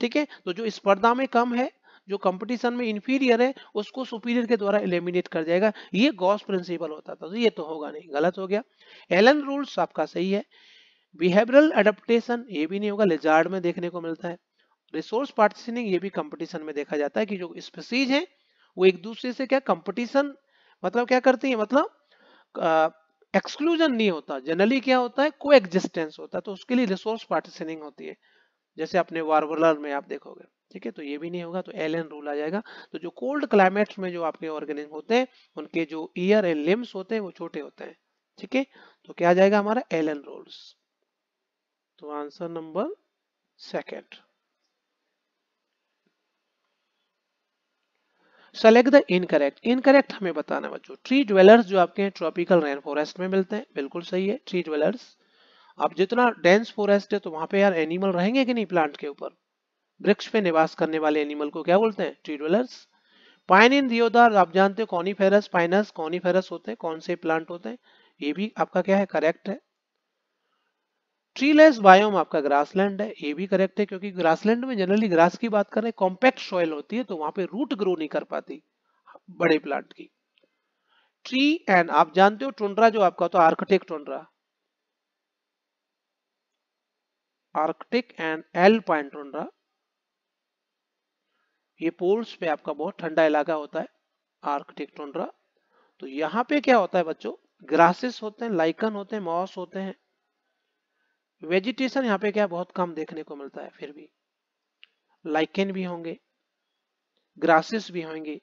ठीक है तो जो स्पर्धा में कम है जो कंपटीशन में इंफीरियर है उसको सुपीरियर के द्वारा एलिमिनेट कर जाएगा ये गॉस प्रिंसिपल होता था तो ये तो होगा नहीं गलत हो गया एलन रूल्स आपका सही है बिहेवियरल एडेप्टेशन ये भी नहीं होगा लेजार्ड में देखने को मिलता है रिसोर्स पार्टीशनिंग ये भी कंपटीशन में देखा जाता है कि जो स्पीसीज है वो एक दूसरे से क्या कंपटीशन मतलब क्या करती है मतलब एक्सक्लूजन नहीं होता जनरली क्या होता है को एग्जिस्टेंस होता है तो उसके लिए रिसोर्स पार्टिसनिंग होती है जैसे अपने वार्वलर में आप देखोगे ठीक है तो ये भी नहीं होगा तो एल रूल आ जाएगा तो जो कोल्ड क्लाइमेट में जो आपके ऑर्गेनिज्म होते हैं उनके जो ईयर एंड लिम्स होते हैं वो छोटे होते हैं ठीक है तो क्या आ जाएगा हमारा एल रूल्स तो answer number second select the incorrect incorrect हमें बताना बच्चों ट्री ज्वेलर्स जो आपके हैं ट्रॉपिकल रेन फॉरेस्ट में मिलते हैं बिल्कुल सही है ट्री ज्वेलर्स अब जितना डेंस फॉरेस्ट है तो वहां पे यार एनिमल रहेंगे कि नहीं प्लांट के ऊपर वृक्ष पे निवास करने वाले एनिमल को क्या बोलते हैं tree dwellers pine in deodar आप जानते हो कॉनीफेरस पाइनस कॉनीफेरस होते हैं कौन से प्लांट होते हैं ये भी आपका क्या है करेक्ट है ट्रीलेस बायोम आपका ग्रासलैंड है ये भी करेक्ट है क्योंकि ग्रासलैंड में जनरली ग्रास की बात करें कॉम्पैक्ट सॉइल होती है तो वहां पे रूट ग्रो नहीं कर पाती बड़े प्लांट की ट्री एंड आप जानते हो टोंड्रा जो आपका तो arctic tundra arctic and L tundra ये पोल्स पे आपका बहुत ठंडा इलाका होता है आर्कटिक टोंड्रा तो यहाँ पे क्या होता है बच्चों ग्रासेस होते हैं लाइकन होते हैं मॉस होते हैं वेजिटेशन यहाँ पे क्या बहुत कम देखने को मिलता है फिर भी लाइकेन भी होंगे ग्रासेस भी होंगे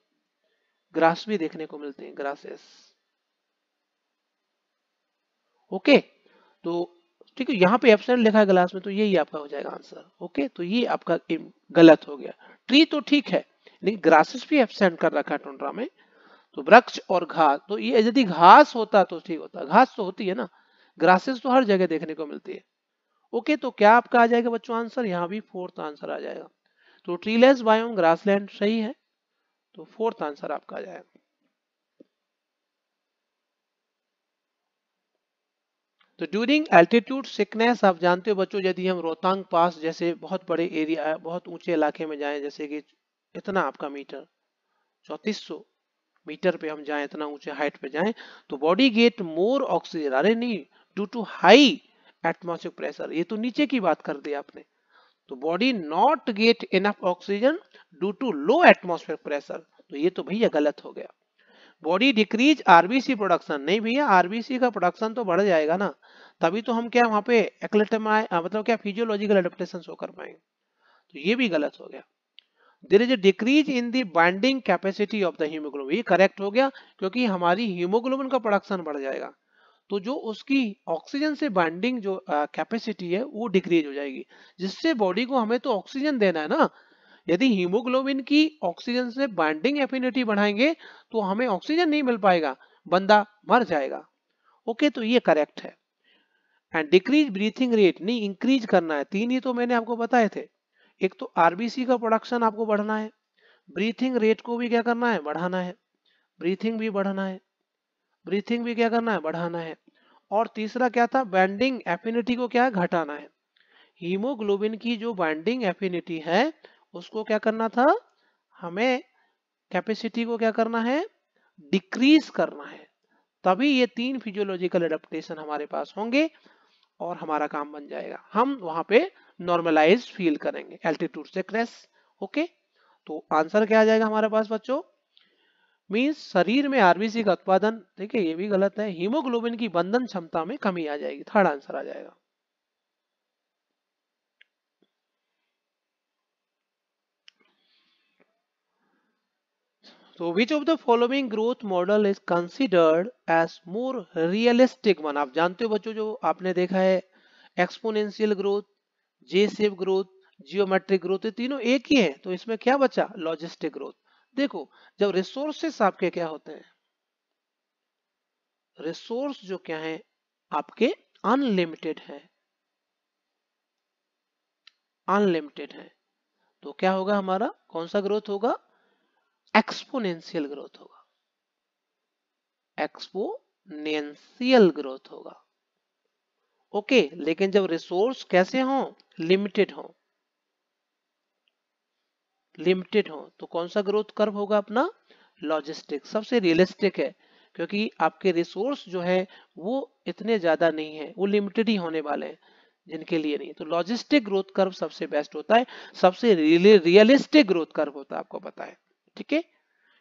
ग्रास भी देखने को मिलते हैं ग्रासेस ओके तो ठीक है यहाँ पे एब्सेंट लिखा है ग्लास में तो यही आपका हो जाएगा आंसर ओके तो ये आपका गलत हो गया ट्री तो ठीक है लेकिन ग्रासेस भी एब्सेंट कर रखा है टोंड्रा में तो वृक्ष और घास तो ये यदि घास होता तो ठीक होता घास तो होती है ना ग्रासेस तो हर जगह देखने को मिलती है ओके तो क्या आपका आ जाएगा बच्चों आंसर यहाँ भी फोर्थ आंसर आ जाएगा तो ट्रीलेस बायोम ग्रासलैंड सही है तो फोर्थ आंसर आपका आ जाएगा तो ड्यूरिंग एल्टीट्यूड सिकनेस आप जानते हो बच्चों यदि हम रोहतांग पास जैसे बहुत बड़े एरिया बहुत ऊंचे इलाके में जाएं जैसे कि इतना आपका मीटर 3400 मीटर पे हम जाएं इतना ऊंचे हाइट पे जाएं तो बॉडी गेट मोर ऑक्सीजन अरे नहीं due to high atmospheric pressure ये तो नीचे की बात कर दी आपने तो body not get enough oxygen due to low atmospheric pressure तो ये तो भैया गलत हो गया बॉडी डिक्रीज आरबीसी प्रोडक्शन नहीं भैया आरबीसी का प्रोडक्शन तो बढ़ जाएगा ना तभी तो हम क्या वहां पे एक्लेटमाए मतलब क्या फिजियोलॉजिकल एडप्टेशन शो कर पाएंगे तो ये भी गलत हो गया there is a decrease in the binding capacity of the haemoglobin ये करेक्ट हो गया क्योंकि हमारी हीमोग्लोबिन का प्रोडक्शन बढ़ जाएगा तो जो उसकी ऑक्सीजन से बाइंडिंग जो कैपेसिटी है वो डिक्रीज हो जाएगी जिससे बॉडी को हमें तो ऑक्सीजन देना है ना यदि हीमोग्लोबिन की ऑक्सीजन से बाइंडिंग एफिनिटी बढ़ाएंगे तो हमें ऑक्सीजन नहीं मिल पाएगा बंदा मर जाएगा ओके तो ये करेक्ट है एंड डिक्रीज ब्रीथिंग रेट नहीं इंक्रीज करना है तीन ही तो मैंने आपको बताए थे एक तो आरबीसी का प्रोडक्शन आपको बढ़ना है ब्रीथिंग रेट को भी क्या करना है बढ़ाना है ब्रीथिंग भी बढ़ाना है ब्रीथिंग भी क्या करना है बढ़ाना है और तीसरा क्या था बैंडिंग एफिनिटी को क्या है घटाना है हीमोग्लोबिन की जो बैंडिंग एफिनिटी है उसको क्या करना था हमें कैपेसिटी को क्या करना है डिक्रीज करना है तभी ये तीन फिजियोलॉजिकल एडेप्टेशन हमारे पास होंगे और हमारा काम बन जाएगा हम वहां पे नॉर्मलाइज फील करेंगे एल्टीट्यूड से क्रेस ओके तो आंसर क्या आ जाएगा हमारे पास बच्चों मीन्स शरीर में आरबीसी का उत्पादन देखिए ये भी गलत है हीमोग्लोबिन की बंधन क्षमता में कमी आ जाएगी थर्ड आंसर आ जाएगा तो which of the following growth model is considered as more realistic one आप जानते हो बच्चों जो आपने देखा है एक्सपोनेंशियल ग्रोथ जे सेव ग्रोथ जियोमेट्रिक ग्रोथ ये तीनों एक ही है तो इसमें क्या बचा लॉजिस्टिक ग्रोथ देखो जब रिसोर्सेस आपके क्या होते हैं रिसोर्स जो क्या है आपके अनलिमिटेड है अनलिमिटेड है तो क्या होगा हमारा कौन सा ग्रोथ होगा एक्सपोनेंशियल ग्रोथ होगा एक्सपोनेंशियल ग्रोथ होगा ओके लेकिन जब रिसोर्स कैसे हो लिमिटेड हो लिमिटेड हो तो कौन सा ग्रोथ कर्व होगा अपना लॉजिस्टिक सबसे रियलिस्टिक है क्योंकि आपके रिसोर्स जो है वो इतने ज़्यादा नहीं है वो लिमिटेड ही होने वाले हैं जिनके लिए नहीं तो लॉजिस्टिक ग्रोथ कर्व सबसे बेस्ट होता है सबसे रियलिस्टिक ग्रोथ कर्व होता है आपको पता है ठीक है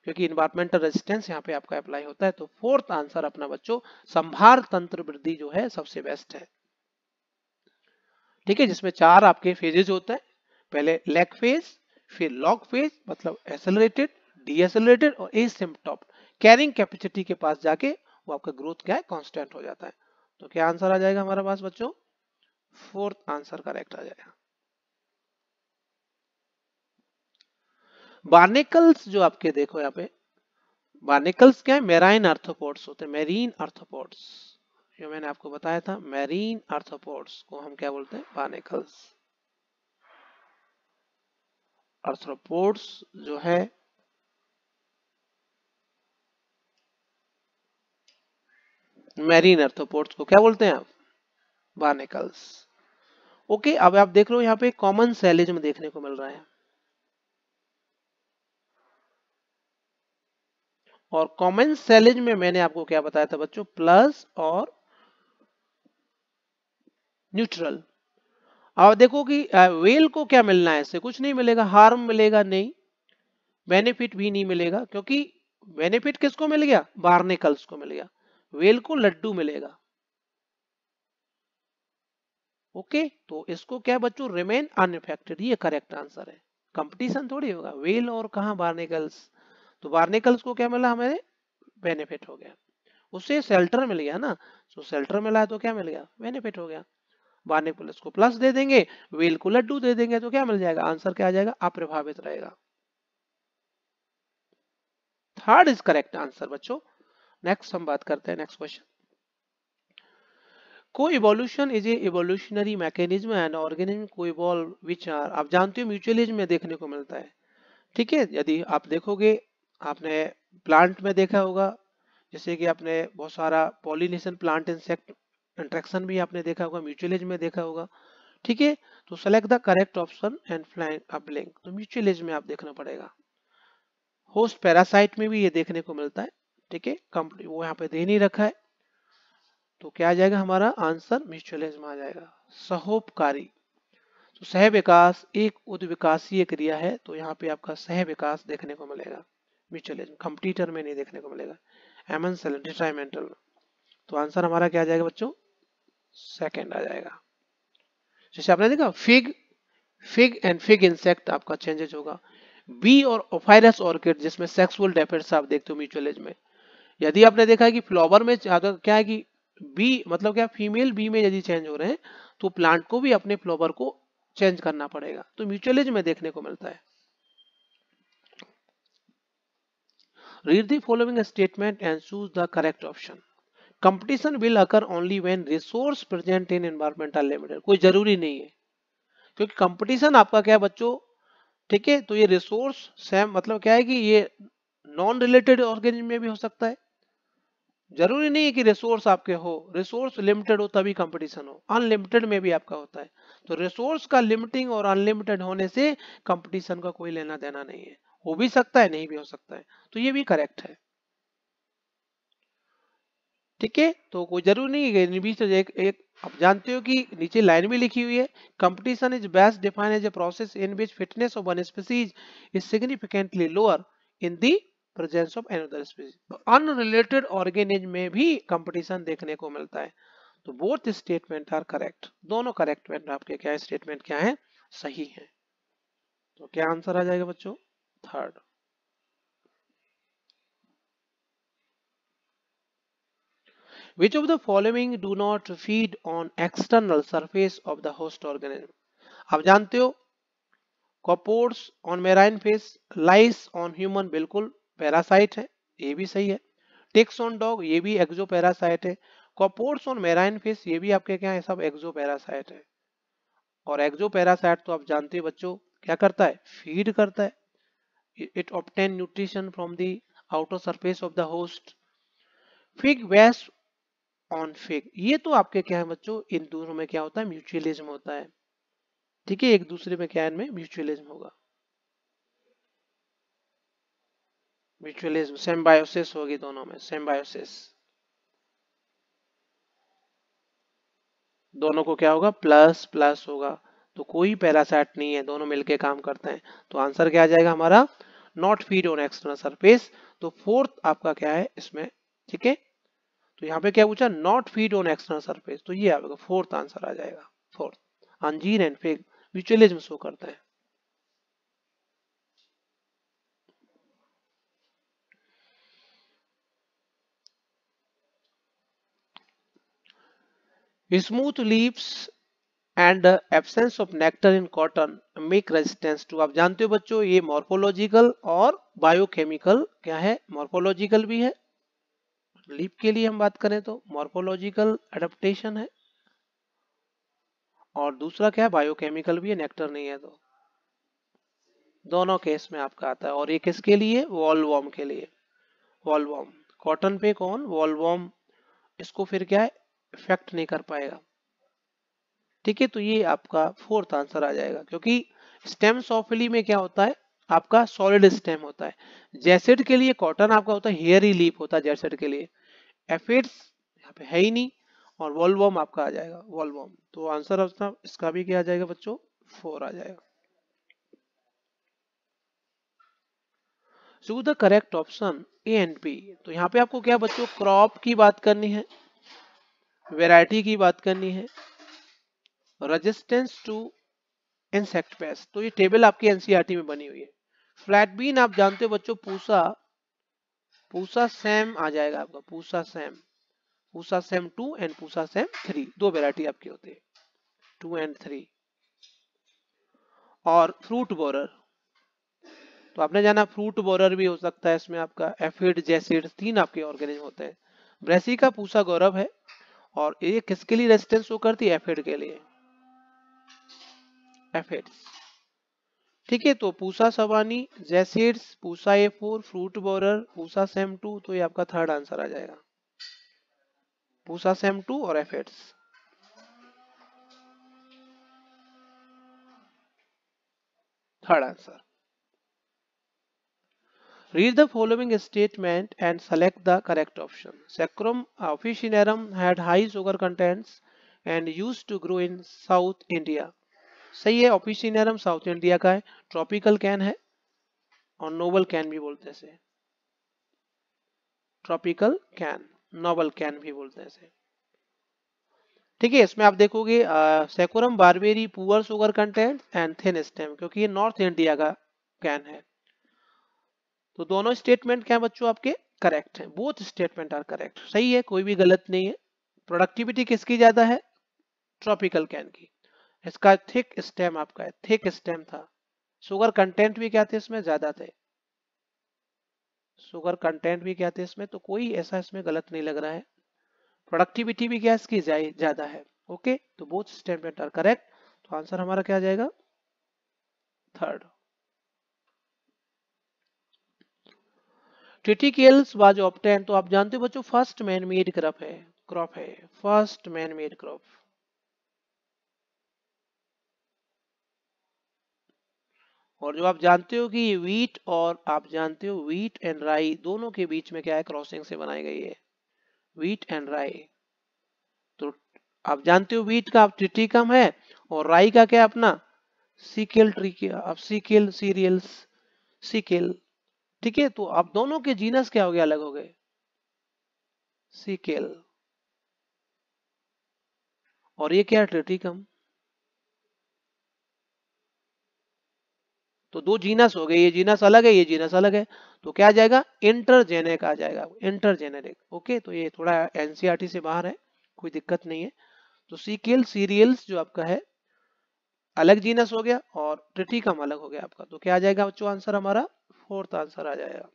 क्योंकि इन्वायरमेंटल रेजिस्टेंस यहाँ पे आपका अप्लाई होता है तो फोर्थ आंसर अपना बच्चों संभार तंत्र वृद्धि जो है सबसे बेस्ट है ठीक है जिसमें चार आपके फेजेज होते हैं पहले लेग फेज फिर लॉग फेज मतलब एसेलरेटेड डीएसेलरेटेड और ए सिम्पटॉप कैरिंग कैपेसिटी के पास जाके वो आपका ग्रोथ क्या है कांस्टेंट हो जाता है तो क्या आंसर आ जाएगा हमारे पास बच्चों फोर्थ आंसर करेक्ट आ जाएगा बार्निकल्स जो आपके देखो यहाँ पे बार्निकल्स क्या है मेराइन आर्थोपोड्स होते हैं मेरीन आर्थोपोड्स जो मैंने आपको बताया था मेरीन आर्थोपोड्स को हम क्या बोलते हैं बार्निकल्स आर्थ्रोपोड्स जो है मैरीन अर्थोपोर्ट्स को क्या बोलते हैं आप बार्निकल्स ओके अब आप देख लो यहां पे कॉमन सेलेज में देखने को मिल रहा है और कॉमन सेलेज में मैंने आपको क्या बताया था बच्चों प्लस और न्यूट्रल अब देखो कि वेल को क्या मिलना है इससे कुछ नहीं मिलेगा हार्म मिलेगा नहीं बेनिफिट भी नहीं मिलेगा क्योंकि बेनिफिट किसको मिल गया बार्निकल्स को मिल गया वेल को लड्डू मिलेगा ओके okay, तो इसको क्या बच्चों रिमेन अनफेक्टेड ये करेक्ट आंसर है कंपटीशन थोड़ी होगा वेल और कहा बार्निकल्स तो बार्निकल्स को क्या मिला हमारे बेनिफिट हो गया उससे सेल्टर मिल गया ना तो सेल्टर मिला है तो क्या मिल गया बेनिफिट हो गया वार्निक प्लस को प्लस दे देंगे वेल को लड्डू दे देंगे तो क्या मिल जाएगा आंसर क्या आ जाएगा अप्रभावित रहेगा थर्ड इज करेक्ट आंसर बच्चों नेक्स्ट हम बात करते हैं नेक्स्ट क्वेश्चन को evolution is a evolutionary mechanism and organism को इवॉल्व विच आर आप जानते हो म्यूचुअलिज्म में देखने को मिलता है ठीक है यदि आप देखोगे आपने प्लांट में देखा होगा जैसे कि आपने बहुत सारा पॉलिनेशन प्लांट इंसेक्ट इंट्रैक्शन भी आपने देखा होगा म्यूचुअल एज में देखा होगा ठीक है तो select the correct option and फ्लाइंग अपलिंग तो म्यूचुअल एज में आप देखना पड़ेगा होस्ट पैरासाइट में भी ये देखने को मिलता है ठीक है कंपनी वो यहाँ पे दे नहीं रखा है तो क्या आ जाएगा हमारा आंसर म्यूचुअल एज में आ जाएगा सहोपकारी तो सह विकास एक उद्विकासीय क्रिया है तो यहाँ पे आपका सह विकास देखने को मिलेगा म्यूचुअल एज कंप्यूटर में नहीं देखने को मिलेगा एमन सेल डिट्राइमेंटल तो आंसर हमारा क्या आ जाएगा बच्चों सेकेंड आ जाएगा जैसे आपने देखा fig fig and fig insect आपका चेंजेस होगा बी और ओफायरस ऑर्किड जिसमें सेक्सुअल डेफेट्स आप देखते हो म्यूचुअल एज में यदि आपने देखा कि फ्लावर में तो क्या है कि बी मतलब क्या फीमेल बी में यदि चेंज हो रहे हैं तो प्लांट को भी अपने फ्लावर को चेंज करना पड़ेगा तो म्यूचुअल एज में देखने को मिलता है read the following statement and choose the correct option competition will occur only when resource present in environment are limited कोई जरूरी नहीं है क्योंकि कंपटीशन आपका क्या है बच्चों ठीक है तो ये रिसोर्स सेम मतलब क्या है कि ये नॉन रिलेटेड ऑर्गेनिज्म में भी हो सकता है जरूरी नहीं है कि रिसोर्स आपके हो रिसोर्स लिमिटेड हो तभी कंपटीशन हो अनलिमिटेड में भी आपका होता है तो रिसोर्स का लिमिटिंग और अनलिमिटेड होने से कंपटीशन का कोई लेना देना नहीं है हो भी सकता है नहीं भी हो सकता है तो ये भी करेक्ट है ठीक है तो कोई जरूर नहीं है निर्भिष्ट एक, एक आप जानते हो कि नीचे लाइन भी लिखी हुई है competition is best define as a process in which fitness of one species is significantly lower in the presence of another species unrelated organism में भी कंपटीशन देखने को मिलता है तो बोथ स्टेटमेंट आर करेक्ट दोनों करेक्ट तो आपके क्या स्टेटमेंट क्या है सही है तो क्या आंसर आ जाएगा बच्चों third Which of the following do not feed on external surface of the host organism? आप जानते हो copepods on marine fish lice on human बिल्कुल पैरासाइट है ये भी सही है टिक्स ऑन डॉग ये भी एक्जो पैरासाइट है कॉपोर्ड्स ऑन मेराइन फेस ये भी आपके क्या है सब एक्जो पैरासाइट है और एक्जो पैरासाइट तो आप जानते हैं बच्चों क्या करता है फीड करता है it obtain nutrition from the outer surface of the host fig wasp on fig ये तो आपके क्या है बच्चों इन दोनों में क्या होता है म्यूचुअलिज्म होता है ठीक है एक दूसरे में क्या है इनमें म्यूचुअलिज्म होगा म्यूचुअलिज्म सेम्बायोसिस होगी दोनों में सेम्बायोसिस दोनों को क्या होगा प्लस प्लस होगा तो कोई पैरासाइट नहीं है दोनों मिलके काम करते हैं तो आंसर क्या आ जाएगा हमारा not feed on external surface तो फोर्थ आपका क्या है इसमें ठीक है तो यहाँ पे क्या पूछा not feed on external surface तो ये आएगा फोर्थ आंसर आ जाएगा फोर्थ अंजीर एंड फेग म्यूचुअलिज्म शो करते हैं smooth leaves and absence of nectar in cotton make resistance to आप जानते हो बच्चों ये मॉर्फोलॉजिकल और बायोकेमिकल क्या है मॉर्फोलॉजिकल भी है लीप के लिए हम बात करें तो मॉर्फोलॉजिकल एडप्टेशन है और दूसरा क्या है बायोकेमिकल भी है नेक्टर नहीं है तो दोनों केस में आपका आता है और ये किसके लिए वॉलवॉम के लिए वॉलवॉम कॉटन पे कौन वॉलवॉम इसको फिर क्या है इफेक्ट नहीं कर पाएगा ठीक है तो ये आपका फोर्थ आंसर आ जाएगा क्योंकि स्टेम सॉफिली में क्या होता है आपका सॉलिड स्टेम होता है जैसेड के लिए कॉटन आपका होता है हेयरी लीप होता है जैसेड के लिए एफिड्स यहाँ पे है ही नहीं और वॉल्वॉम आपका आ जाएगा वॉलवॉम तो आंसर अपना इसका भी क्या आ जाएगा बच्चों फोर आ जाएगा the correct option A and P तो यहाँ पे आपको क्या बच्चों क्रॉप की बात करनी है वेराइटी की बात करनी है रेजिस्टेंस टू इंसेक्ट पेस्ट तो ये टेबल आपकी एनसीआर e में बनी हुई है फ्लैट बीन आप जानते हो बच्चों पूसा पूसा सेम आ जाएगा आपका Pusa Sem Pusa Sem two and Pusa Sem three दो वेराइटी आपके होते हैं टू एंड थ्री और फ्रूट बोरर तो आपने जाना फ्रूट बोरर भी हो सकता है इसमें आपका एफिड जैसिड तीन आपके ऑर्गेनिज्म होते हैं ब्रेसी का पूसा गौरव है और ये किसके लिए रेजिस्टेंस शो करती है एफिड के लिए एफिड्स ठीक है तो Pusa Sawani jassids Pusa A four fruit borer Pusa Sem two तो ये आपका थर्ड आंसर आ जाएगा पूसा सेम टू और aphids third answer Read the following statement and select the correct option. Sacrum officinarum had high sugar contents and used to grow in South India. सही है ऑपिसिनरम south India का है ट्रॉपिकल कैन है और Nobel can भी बोलते हैं tropical can Nobel can भी बोलते हैं ठीक है इसमें आप देखोगे Saccharum barberi poor sugar content and thin stem क्योंकि ये नॉर्थ इंडिया का कैन है तो दोनों स्टेटमेंट क्या बच्चों आपके करेक्ट हैं बोथ स्टेटमेंट आर करेक्ट सही है कोई भी गलत नहीं है प्रोडक्टिविटी किसकी ज्यादा है ट्रॉपिकल कैन की इसका थिक स्टेम आपका है थिक स्टेम था शुगर कंटेंट भी क्या थे इसमें ज्यादा थे शुगर कंटेंट भी क्या थे इसमें तो कोई ऐसा इसमें गलत नहीं लग रहा है प्रोडक्टिविटी भी क्या इसकी ज्यादा है ओके तो बोथ स्टेटमेंट आर करेक्ट तो आंसर हमारा क्या जाएगा थर्ड ट्रिटिकल्स वाज ऑप्टेन तो आप जानते हो बच्चों फर्स्ट मैन मेड क्रॉप है क्रॉप है फर्स्ट मैन मेड क्रॉप और जो आप जानते हो कि वीट और आप जानते हो वीट एंड राई दोनों के बीच में क्या है क्रॉसिंग से बनाई गई है वीट एंड राई तो आप जानते हो वीट का आप ट्रिटिकम है और राई का क्या अपना सीकेल ट्री आप सीकेल सीरियल्स सीकेल ठीक है तो आप दोनों के जीनस क्या हो गए अलग हो गए सीकेल और ये क्या ट्रिटिकम तो दो जीनस हो गए ये जीनस अलग है ये जीनस अलग है तो क्या आ जाएगा इंटरजेनेक आ जाएगा इंटरजेनेरिक ओके तो ये थोड़ा एनसीआर e से बाहर है कोई दिक्कत नहीं है तो सीकेल सीरियल्स जो आपका है अलग जीनस हो गया और ट्रिटिकम अलग हो गया आपका तो क्या आ जाएगा बच्चों आंसर हमारा फोर्थ आंसर आ जाएगा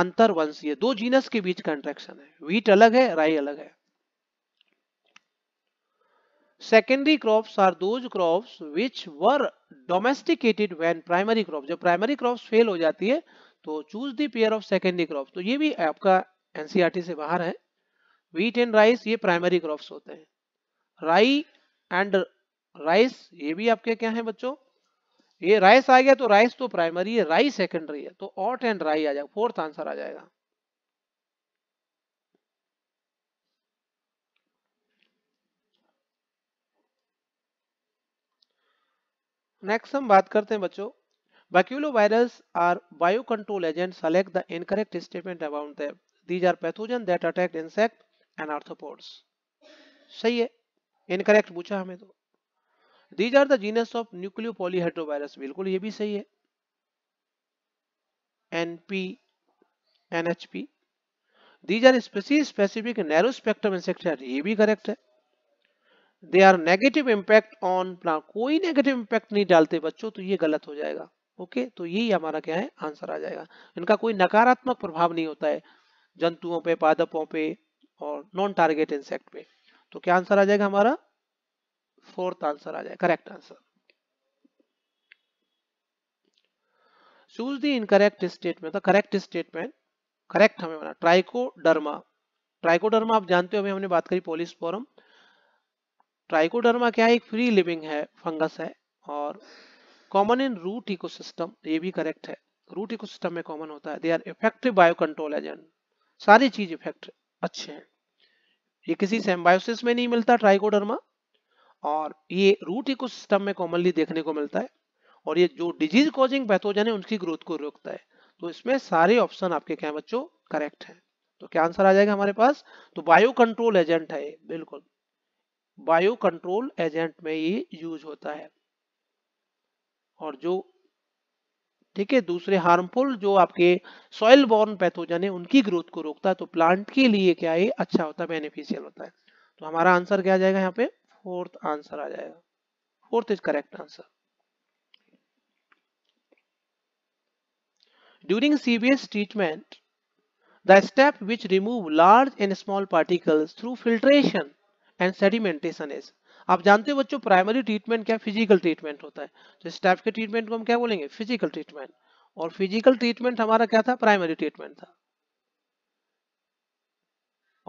अंतर वंशीय दो जीनस के बीच का इंट्रेक्शन है वीट अलग है राई अलग है secondary crops are those crops which were domesticated when primary crops जब primary crops fail हो जाती है तो choose the pair of secondary crops तो ये भी आपका एनसीईआरटी से बाहर है wheat and rice ये primary crops होते हैं राई एंड राइस ये भी आपके क्या है बच्चों ये राइस आ गया तो राइस तो प्राइमरी है राई सेकेंडरी है तो ऑट एंड राई आ जाएगा फोर्थ आंसर आ जाएगा नेक्स्ट हम बात करते हैं बच्चों vacuolo virus are biocontrol agents select the incorrect statement about them these are pathogen that attack insect and arthropods सही है इनकरेक्ट पूछा हमें तो these are the genus of nucleopolyhedrovirus बिल्कुल ये भी सही है NP NHP these are species specific narrow spectrum insecticide ये भी करेक्ट है they are negative impact on plant कोई नेगेटिव इम्पैक्ट नहीं डालते बच्चों तो ये गलत हो जाएगा ओके तो यही हमारा क्या है आंसर आ जाएगा इनका कोई नकारात्मक प्रभाव नहीं होता है जंतुओं पे पादपों पे और नॉन टारगेट इंसेक्ट पे तो क्या आंसर आ जाएगा हमारा फोर्थ आंसर आ जाएगा correct answer choose the incorrect statement correct statement correct हमें ट्राइकोडर्मा ट्राइकोडर्मा आप जानते हो हमने बात करी पोलिस फोरम ट्राइकोडर्मा क्या है एक फ्री लिविंग है फंगस है और कॉमन इन रूट इकोसिस्टम ये भी करेक्ट है रूट इकोसिस्टम में कॉमन होता है they are effective bio control agent सारी चीज इफेक्ट अच्छे हैं ये किसी सेम्बायोसिस में नहीं मिलता ट्राइकोडर्मा और ये रूट इकोसिस्टम में कॉमनली देखने को मिलता है और ये जो डिजीज कॉजिंग पैथोजन है उनकी ग्रोथ को रोकता है तो इसमें सारे ऑप्शन आपके क्या बच्चों करेक्ट है तो क्या आंसर आ जाएगा हमारे पास तो बायो कंट्रोल एजेंट है बिल्कुल बायो कंट्रोल एजेंट में ये यूज होता है और जो ठीक है दूसरे हार्मफुल जो आपके सॉइल बॉर्न पैथोजन है उनकी ग्रोथ को रोकता है तो प्लांट के लिए क्या ये अच्छा होता है बेनिफिशियल होता है तो हमारा आंसर क्या आ जाएगा यहाँ पे फोर्थ आंसर आ जाएगा fourth is correct answer during CBS treatment the step which remove large and small particles through filtration and sedimentation is आप जानते हो बच्चों प्राइमरी ट्रीटमेंट क्या फिजिकल ट्रीटमेंट होता है तो इस टाइप के ट्रीटमेंट को हम क्या बोलेंगे फिजिकल ट्रीटमेंट और फिजिकल ट्रीटमेंट हमारा क्या था प्राइमरी ट्रीटमेंट था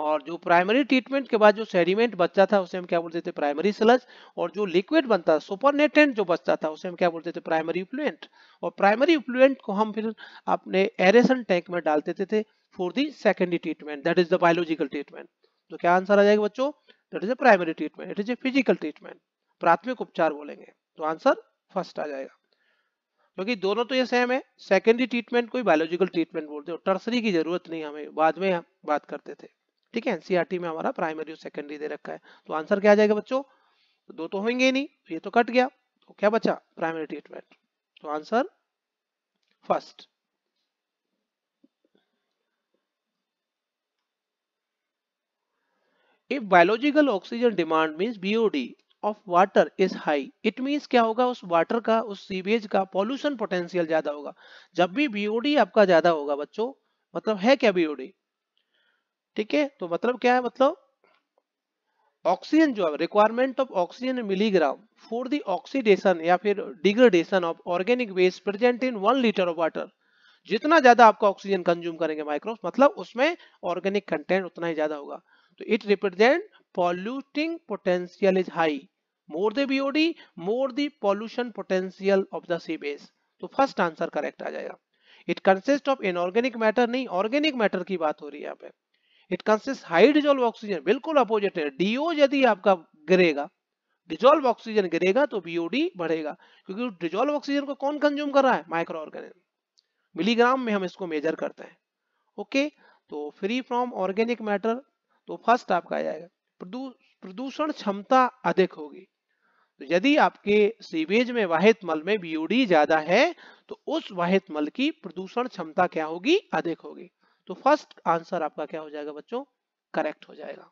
और जो प्राइमरी ट्रीटमेंट के बाद जो सेडिमेंट बचता था उसे हम क्या बोलते थे प्राइमरी सलज और जो लिक्विड बनता सुपरनेटेंट जो बचता था उसे हम क्या बोलते थे प्राइमरी इफ्लुएंट और प्राइमरी इफ्लुएंट को हम फिर अपने एरेसन टैंक में डाल देते थे for the secondary treatment that is the biological treatment तो क्या आंसर आ जाएगा बच्चों that is a primary treatment it is a physical treatment प्राथमिक उपचार बोलेंगे तो आंसर फर्स्ट आ जाएगा क्योंकि दोनों तो ये सेम है सेकेंडरी ट्रीटमेंट कोई बायोलॉजिकल ट्रीटमेंट बोलते हो टर्सरी की जरूरत नहीं हमें बाद में हम बात करते थे ठीक है एनसीआरटी में हमारा प्राइमरी और सेकेंडरी दे रखा है तो आंसर क्या आ जाएगा बच्चों तो दो तो होंगे नहीं तो ये तो कट गया तो क्या बचा प्राइमरी ट्रीटमेंट तो answer first if biological oxygen demand means BOD of water is high, it means क्या होगा उस water का उस सीवेज का pollution potential ज्यादा होगा जब भी BOD आपका ज्यादा होगा बच्चों मतलब है क्या BOD ठीक है तो मतलब क्या है मतलब ऑक्सीजन जो है requirement of oxygen milligram for the oxidation या फिर degradation of organic waste present in one litre of water जितना ज्यादा आपका ऑक्सीजन कंज्यूम करेंगे माइक्रोब्स मतलब उसमें ऑर्गेनिक कंटेंट उतना ही ज्यादा होगा तो it represent polluting potential is high more the BOD more the pollution potential of the sea base तो फर्स्ट आंसर करेक्ट आ जाएगा it consist of inorganic matter नहीं ऑर्गेनिक मैटर की बात हो रही है यहाँ पे it consist high dissolve oxygen बिल्कुल अपोजिट है डीओ यदि आपका गिरेगा डिजोल्व ऑक्सीजन गिरेगा तो बीओडी बढ़ेगा क्योंकि डिजोल्व ऑक्सीजन को कौन कंज्यूम कर रहा है माइक्रो ऑर्गेनिक मिलीग्राम में हम इसको मेजर करते हैं ओके okay? तो फ्री फ्रॉम ऑर्गेनिक मैटर तो फर्स्ट आपका आ जाएगा प्रदूषण क्षमता अधिक होगी तो यदि आपके सीवेज में वाहित मल में बीओडी ज्यादा है तो उस वाहित मल की प्रदूषण क्षमता क्या होगी अधिक होगी तो फर्स्ट आंसर आपका क्या हो जाएगा बच्चों करेक्ट हो जाएगा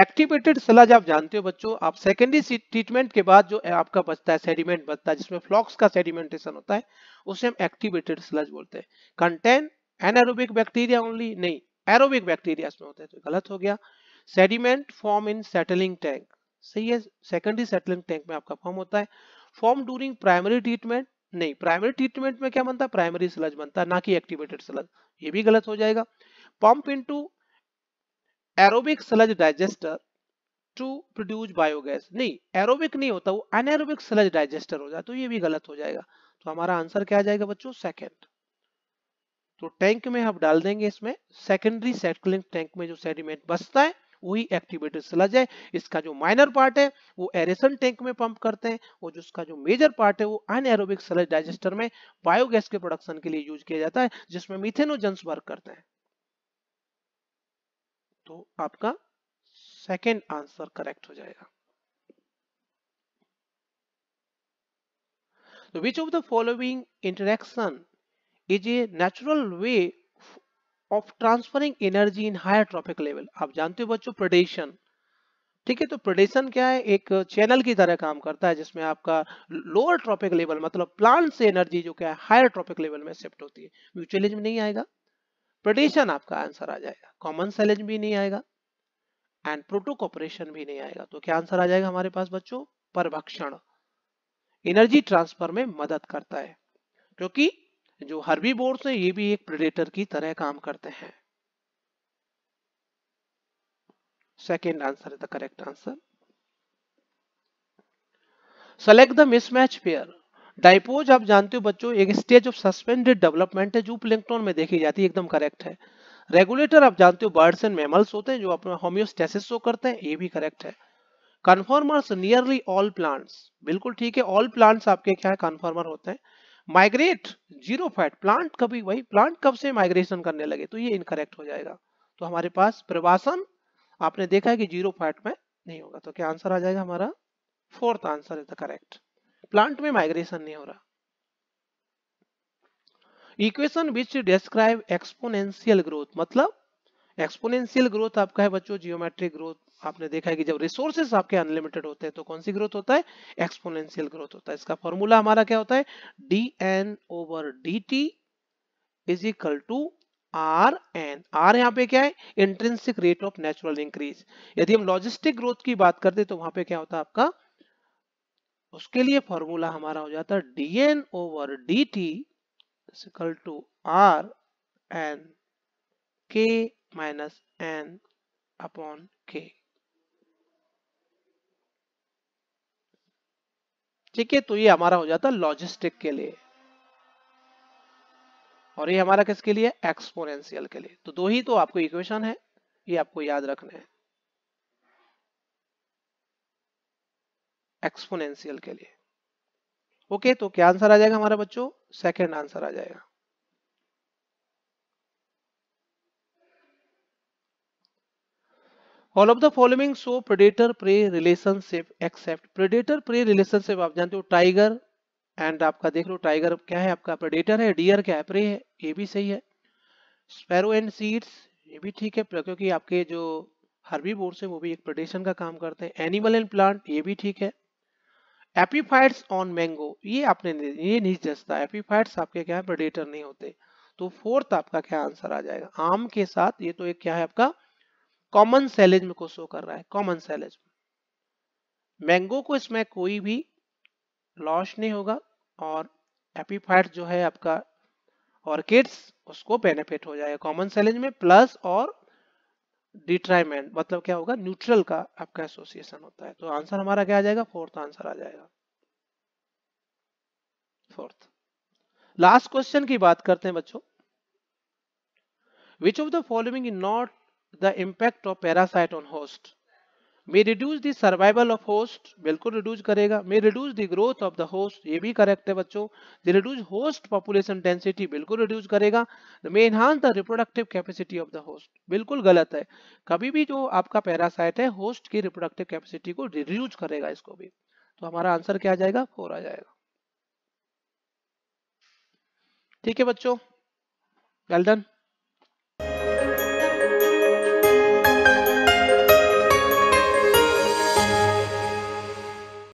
एक्टिवेटेड सलाज आप जानते हो बच्चों आप सेकेंडरी ट्रीटमेंट के बाद जो आपका बचता है सेडिमेंट बचता है जिसमें फ्लॉक्स का सेडिमेंटेशन होता है उसे हम एक्टिवेटेड सलाज बोलते हैं कंटेन एनारोबिक बैक्टीरिया ओनली नहीं एरोबिक बैक्टीरिया इसमें होते हैं तो गलत हो गया sediment form in settling tank सही है सेकेंडरी सेटलिंग टैंक में आपका फॉर्म होता है फॉर्म डूरिंग प्राइमरी ट्रीटमेंट नहीं प्राइमरी ट्रीटमेंट में क्या बनता है प्राइमरी सलज बनता है ना कि एक्टिवेटेड सलज ये भी गलत हो जाएगा pump into aerobic sludge digester to produce biogas नहीं एरोबिक नहीं होता वो अनएरोबिक सलज डाइजेस्टर हो जाए तो ये भी गलत हो जाएगा तो हमारा आंसर क्या आ जाएगा बच्चों सेकेंड तो टैंक में हम डाल देंगे इसमें सेकेंडरी सेटलिंग टैंक में जो सेडिमेंट बचता है वही एक्टिवेटेड स्लज है इसका जो माइनर पार्ट है वो एरेसन टैंक में पंप करते हैं और जिसका जो मेजर पार्ट है वो अनएरोबिक सलज डाइजेस्टर में बायोगैस के प्रोडक्शन के लिए यूज किया जाता है जिसमें मिथेनोजेंस वर्क करते हैं तो आपका सेकेंड आंसर करेक्ट हो जाएगा So तो which of the following interaction is a natural way of transferring energy in higher trophic level? आप जानते हो बच्चों प्रोडेशन ठीक है तो प्रोडेशन क्या है एक चैनल की तरह काम करता है जिसमें आपका लोअर ट्रॉपिक लेवल मतलब प्लांट से एनर्जी जो क्या है हायर ट्रॉपिक लेवल में शिफ्ट होती है म्यूचुअलिज्म नहीं आएगा प्रोटेशन आपका आंसर आ जाएगा कॉमन सेलेज भी नहीं आएगा एंड प्रोटोकॉपरेशन भी नहीं आएगा तो क्या आंसर आ जाएगा हमारे पास बच्चों परभक्षण एनर्जी ट्रांसफर में मदद करता है क्योंकि जो हर्बी बोर्ड्स है ये भी एक प्रेडेटर की तरह काम करते हैं second answer is the correct answer select the mismatch pair डाइपोज आप जानते हो बच्चों एक स्टेज ऑफ सस्पेंडेड डेवलपमेंट है जो प्लेंक्टोन में देखी जाती है एकदम करेक्ट है रेगुलेटर आप जानते हो बर्ड्स एंड मेमल्स होते हैं जो अपना होम्योस्टेसिस शो करते हैं ये भी करेक्ट है कन्फर्मर्स नियरली ऑल प्लांट्स बिल्कुल ठीक है ऑल प्लांट्स आपके क्या है कन्फर्मर होते हैं माइग्रेट जीरो फैट प्लांट कभी वही प्लांट कब से माइग्रेशन करने लगे तो ये इनकरेक्ट हो जाएगा तो हमारे पास प्रवासन आपने देखा है कि जीरो फैट में नहीं होगा तो क्या आंसर आ जाएगा हमारा fourth answer is the correct plant में माइग्रेशन नहीं हो रहा equation which describe exponential growth मतलब एक्सपोनेंशियल ग्रोथ आपका है बच्चों जियोमेट्रिक ग्रोथ आपने देखा है कि जब रिसोर्सेस आपके अनलिमिटेड होते हैं तो कौन सी ग्रोथ होता है एक्सपोनेंशियल ग्रोथ होता है इसका फॉर्मूला हमारा क्या होता है D N over D T is equal to R N R यहाँ पे क्या है intrinsic rate of natural increase यदि हम लॉजिस्टिक ग्रोथ की बात करते तो वहां पे क्या होता है आपका उसके लिए फॉर्मूला हमारा हो जाता है D N over D equal to R N K minus N upon K ठीक है तो ये हमारा हो जाता है लॉजिस्टिक के लिए और ये हमारा किसके लिए एक्सपोनेंशियल के लिए तो दो ही तो आपको इक्वेशन है ये आपको याद रखना है एक्सपोनेंशियल के लिए ओके तो क्या आंसर आ जाएगा हमारे बच्चों सेकेंड आंसर आ जाएगा all of the following show predator prey relationship except predator prey relationship आप जानते हो टाइगर एंड आपका देख लो टाइगर क्या है आपका प्रेडेटर है डियर क्या है प्रे है ये भी सही है स्पैरो एंड सीड्स ये भी ठीक है क्योंकि आपके जो हर्बी बोर्ड से वो भी एक प्रेडेशन का काम करते हैं एनिमल एंड प्लांट ये भी ठीक है एपीफाइट्स ऑन मैंगो ये आपने ये नहीं जसता एपीफाइट्स आपके क्या है प्रेडेटर नहीं होते तो फोर्थ आपका क्या आंसर आ जाएगा आम के साथ ये तो एक क्या है आपका कॉमन सैलेज को शो कर रहा है कॉमन सैलेज मैंगो को इसमें कोई भी लॉस नहीं होगा और एपीफाइट जो है आपका ऑर्किड्स उसको बेनिफिट हो जाएगा कॉमन सैलेज में प्लस और डिट्राइमेंट मतलब क्या होगा न्यूट्रल का आपका एसोसिएशन होता है तो आंसर हमारा क्या आ जाएगा फोर्थ आंसर आ जाएगा फोर्थ लास्ट क्वेश्चन की बात करते हैं बच्चों which of the following not the impact of parasite on host may reduce the survival of host बिल्कुल रिड्यूस करेगा may reduce the growth of the host ये भी करेक्ट है बच्चों the reduce host population density बिल्कुल reduce करेगा may enhance the reproductive capacity of the host बिल्कुल गलत है कभी भी जो आपका पैरासाइट है होस्ट की रिप्रोडक्टिव कैपेसिटी को रिड्यूस करेगा इसको भी तो हमारा आंसर क्या आ जाएगा फोर आ जाएगा ठीक है बच्चों वेल डन